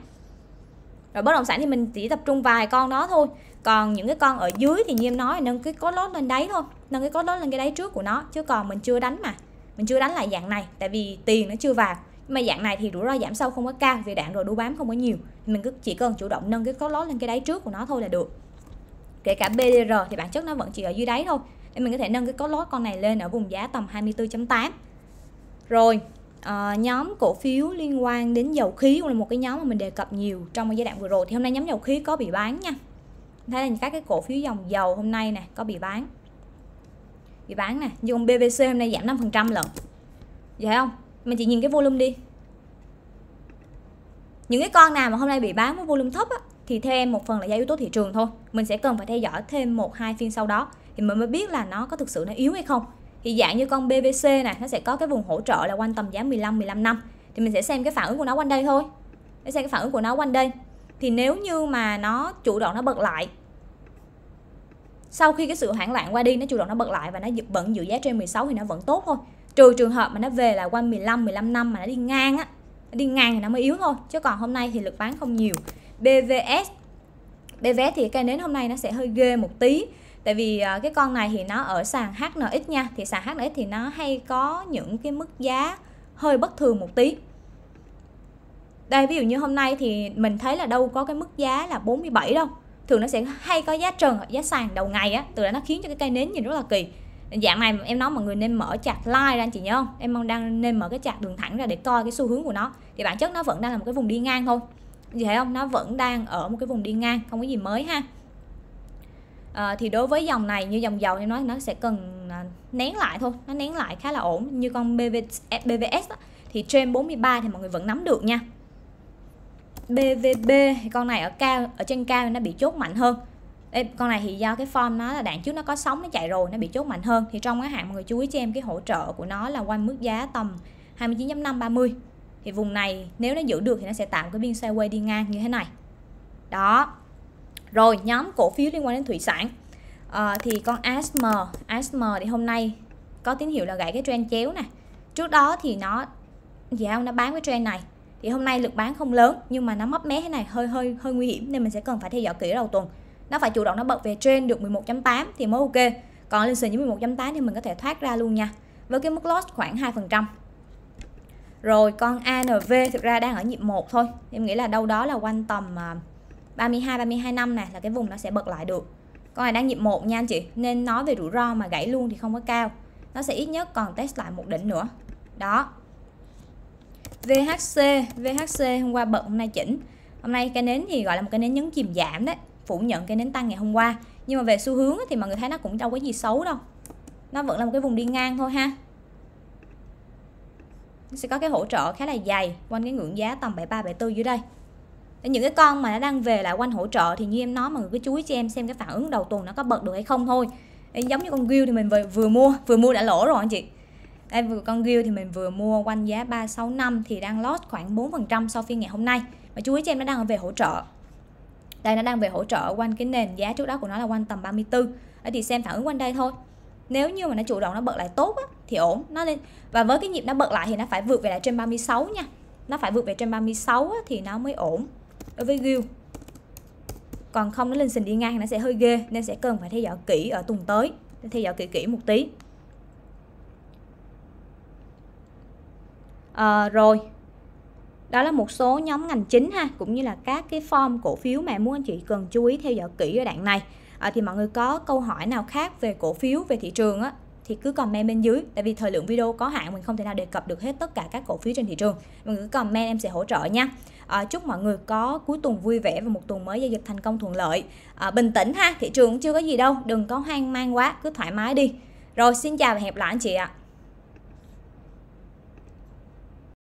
rồi bất động sản thì mình chỉ tập trung vài con đó thôi còn những cái con ở dưới thì như em nói nâng cái có lót lên đáy thôi nâng cái có lót lên cái đáy trước của nó chứ còn mình chưa đánh mà mình chưa đánh lại dạng này tại vì tiền nó chưa vào mà dạng này thì rủi ro giảm sâu không có cao vì đạn rồi đu bám không có nhiều mình cứ chỉ cần chủ động nâng cái có lót lên cái đáy trước của nó thôi là được kể cả BDR thì bản chất nó vẫn chỉ ở dưới đáy thôi nên mình có thể nâng cái có lót con này lên ở vùng giá tầm 24.8 rồi uh, nhóm cổ phiếu liên quan đến dầu khí cũng là một cái nhóm mà mình đề cập nhiều trong cái giai đoạn vừa rồi thì hôm nay nhóm dầu khí có bị bán nha thấy là các cái cổ phiếu dòng dầu hôm nay nè có bị bán bị bán nè nhưng BVC hôm nay giảm 5% lận vậy không mình chỉ nhìn cái volume đi những cái con nào mà hôm nay bị bán với volume thấp á, thì theo em một phần là do yếu tố thị trường thôi mình sẽ cần phải theo dõi thêm một hai phiên sau đó thì mình mới biết là nó có thực sự nó yếu hay không thì dạng như con BVC này nó sẽ có cái vùng hỗ trợ là quanh tầm giá 15 15 năm thì mình sẽ xem cái phản ứng của nó quanh đây thôi để xem cái phản ứng của nó quanh đây thì nếu như mà nó chủ động nó bật lại sau khi cái sự hoảng loạn qua đi nó chủ động nó bật lại và nó vẫn giữ giá trên 16 thì nó vẫn tốt thôi trừ trường hợp mà nó về là quanh 15 15 năm mà nó đi ngang á nó đi ngang thì nó mới yếu thôi chứ còn hôm nay thì lực bán không nhiều BVS BVS thì cây nến hôm nay nó sẽ hơi ghê một tí tại vì ờ, cái con này thì nó ở sàn HNX nha thì sàn HNX thì nó hay có những cái mức giá hơi bất thường một tí đây ví dụ như hôm nay thì mình thấy là đâu có cái mức giá là 47 đâu thường nó sẽ hay có giá trần giá sàn đầu ngày á từ đó nó khiến cho cái cây nến nhìn rất là kỳ dạng này em nói mọi người nên mở chặt line ra chị nhớ không em mong đang nên mở cái chặt đường thẳng ra để coi cái xu hướng của nó thì bản chất nó vẫn đang là một cái vùng đi ngang thôi gì thấy không nó vẫn đang ở một cái vùng đi ngang không có gì mới ha à, thì đối với dòng này như dòng dầu em nói nó sẽ cần à, nén lại thôi nó nén lại khá là ổn như con BVS eh, đó, thì trên 43 thì mọi người vẫn nắm được nha BVB con này ở cao ở trên cao nó bị chốt mạnh hơn con này thì do cái form nó là đạn trước nó có sóng nó chạy rồi nó bị chốt mạnh hơn thì trong cái hạn mọi người chú ý cho em cái hỗ trợ của nó là quanh mức giá tầm 29.5 30 thì vùng này nếu nó giữ được thì nó sẽ tạo cái biên sideways đi ngang như thế này đó rồi nhóm cổ phiếu liên quan đến thủy sản à, thì con ASM ASM thì hôm nay có tín hiệu là gãy cái trend chéo nè trước đó thì nó gì dạ, ông nó bán cái trend này thì hôm nay lực bán không lớn nhưng mà nó mấp mé thế này hơi hơi hơi nguy hiểm nên mình sẽ cần phải theo dõi kỹ đầu tuần nó phải chủ động nó bật về trên được 11.8 thì mới ok còn lên sàn dưới 11.8 thì mình có thể thoát ra luôn nha với cái mức loss khoảng 2% rồi con ANV thực ra đang ở nhịp 1 thôi em nghĩ là đâu đó là quanh tầm 32 à, 32 năm này là cái vùng nó sẽ bật lại được con này đang nhịp 1 nha anh chị nên nói về rủi ro mà gãy luôn thì không có cao nó sẽ ít nhất còn test lại một đỉnh nữa đó VHC VHC hôm qua bật hôm nay chỉnh hôm nay cái nến thì gọi là một cái nến nhấn chìm giảm đấy phủ nhận cái nến tăng ngày hôm qua nhưng mà về xu hướng thì mọi người thấy nó cũng đâu có gì xấu đâu nó vẫn là một cái vùng đi ngang thôi ha nó sẽ có cái hỗ trợ khá là dài quanh cái ngưỡng giá tầm 73 74 dưới đây những cái con mà nó đang về lại quanh hỗ trợ thì như em nói mọi người cứ chú ý cho em xem cái phản ứng đầu tuần nó có bật được hay không thôi giống như con Gil thì mình vừa, vừa mua vừa mua đã lỗ rồi anh chị em vừa con Gil thì mình vừa mua quanh giá 365 thì đang loss khoảng 4% sau phiên ngày hôm nay mà chú ý cho em nó đang về hỗ trợ đây nó đang về hỗ trợ quanh cái nền giá trước đó của nó là quanh tầm 34 Đấy thì xem phản ứng quanh đây thôi nếu như mà nó chủ động nó bật lại tốt á, thì ổn nó lên và với cái nhịp nó bật lại thì nó phải vượt về lại trên 36 nha nó phải vượt về trên 36 á, thì nó mới ổn đối với Gil còn không nó lên sình đi ngang nó sẽ hơi ghê nên sẽ cần phải theo dõi kỹ ở tuần tới theo dõi kỹ kỹ một tí à, rồi đó là một số nhóm ngành chính ha cũng như là các cái form cổ phiếu mà muốn anh chị cần chú ý theo dõi kỹ ở đoạn này à, thì mọi người có câu hỏi nào khác về cổ phiếu về thị trường á thì cứ comment bên dưới tại vì thời lượng video có hạn mình không thể nào đề cập được hết tất cả các cổ phiếu trên thị trường mọi người cứ comment em sẽ hỗ trợ nha à, chúc mọi người có cuối tuần vui vẻ và một tuần mới giao dịch thành công thuận lợi à, bình tĩnh ha thị trường cũng chưa có gì đâu đừng có hoang mang quá cứ thoải mái đi rồi xin chào và hẹn gặp lại anh chị ạ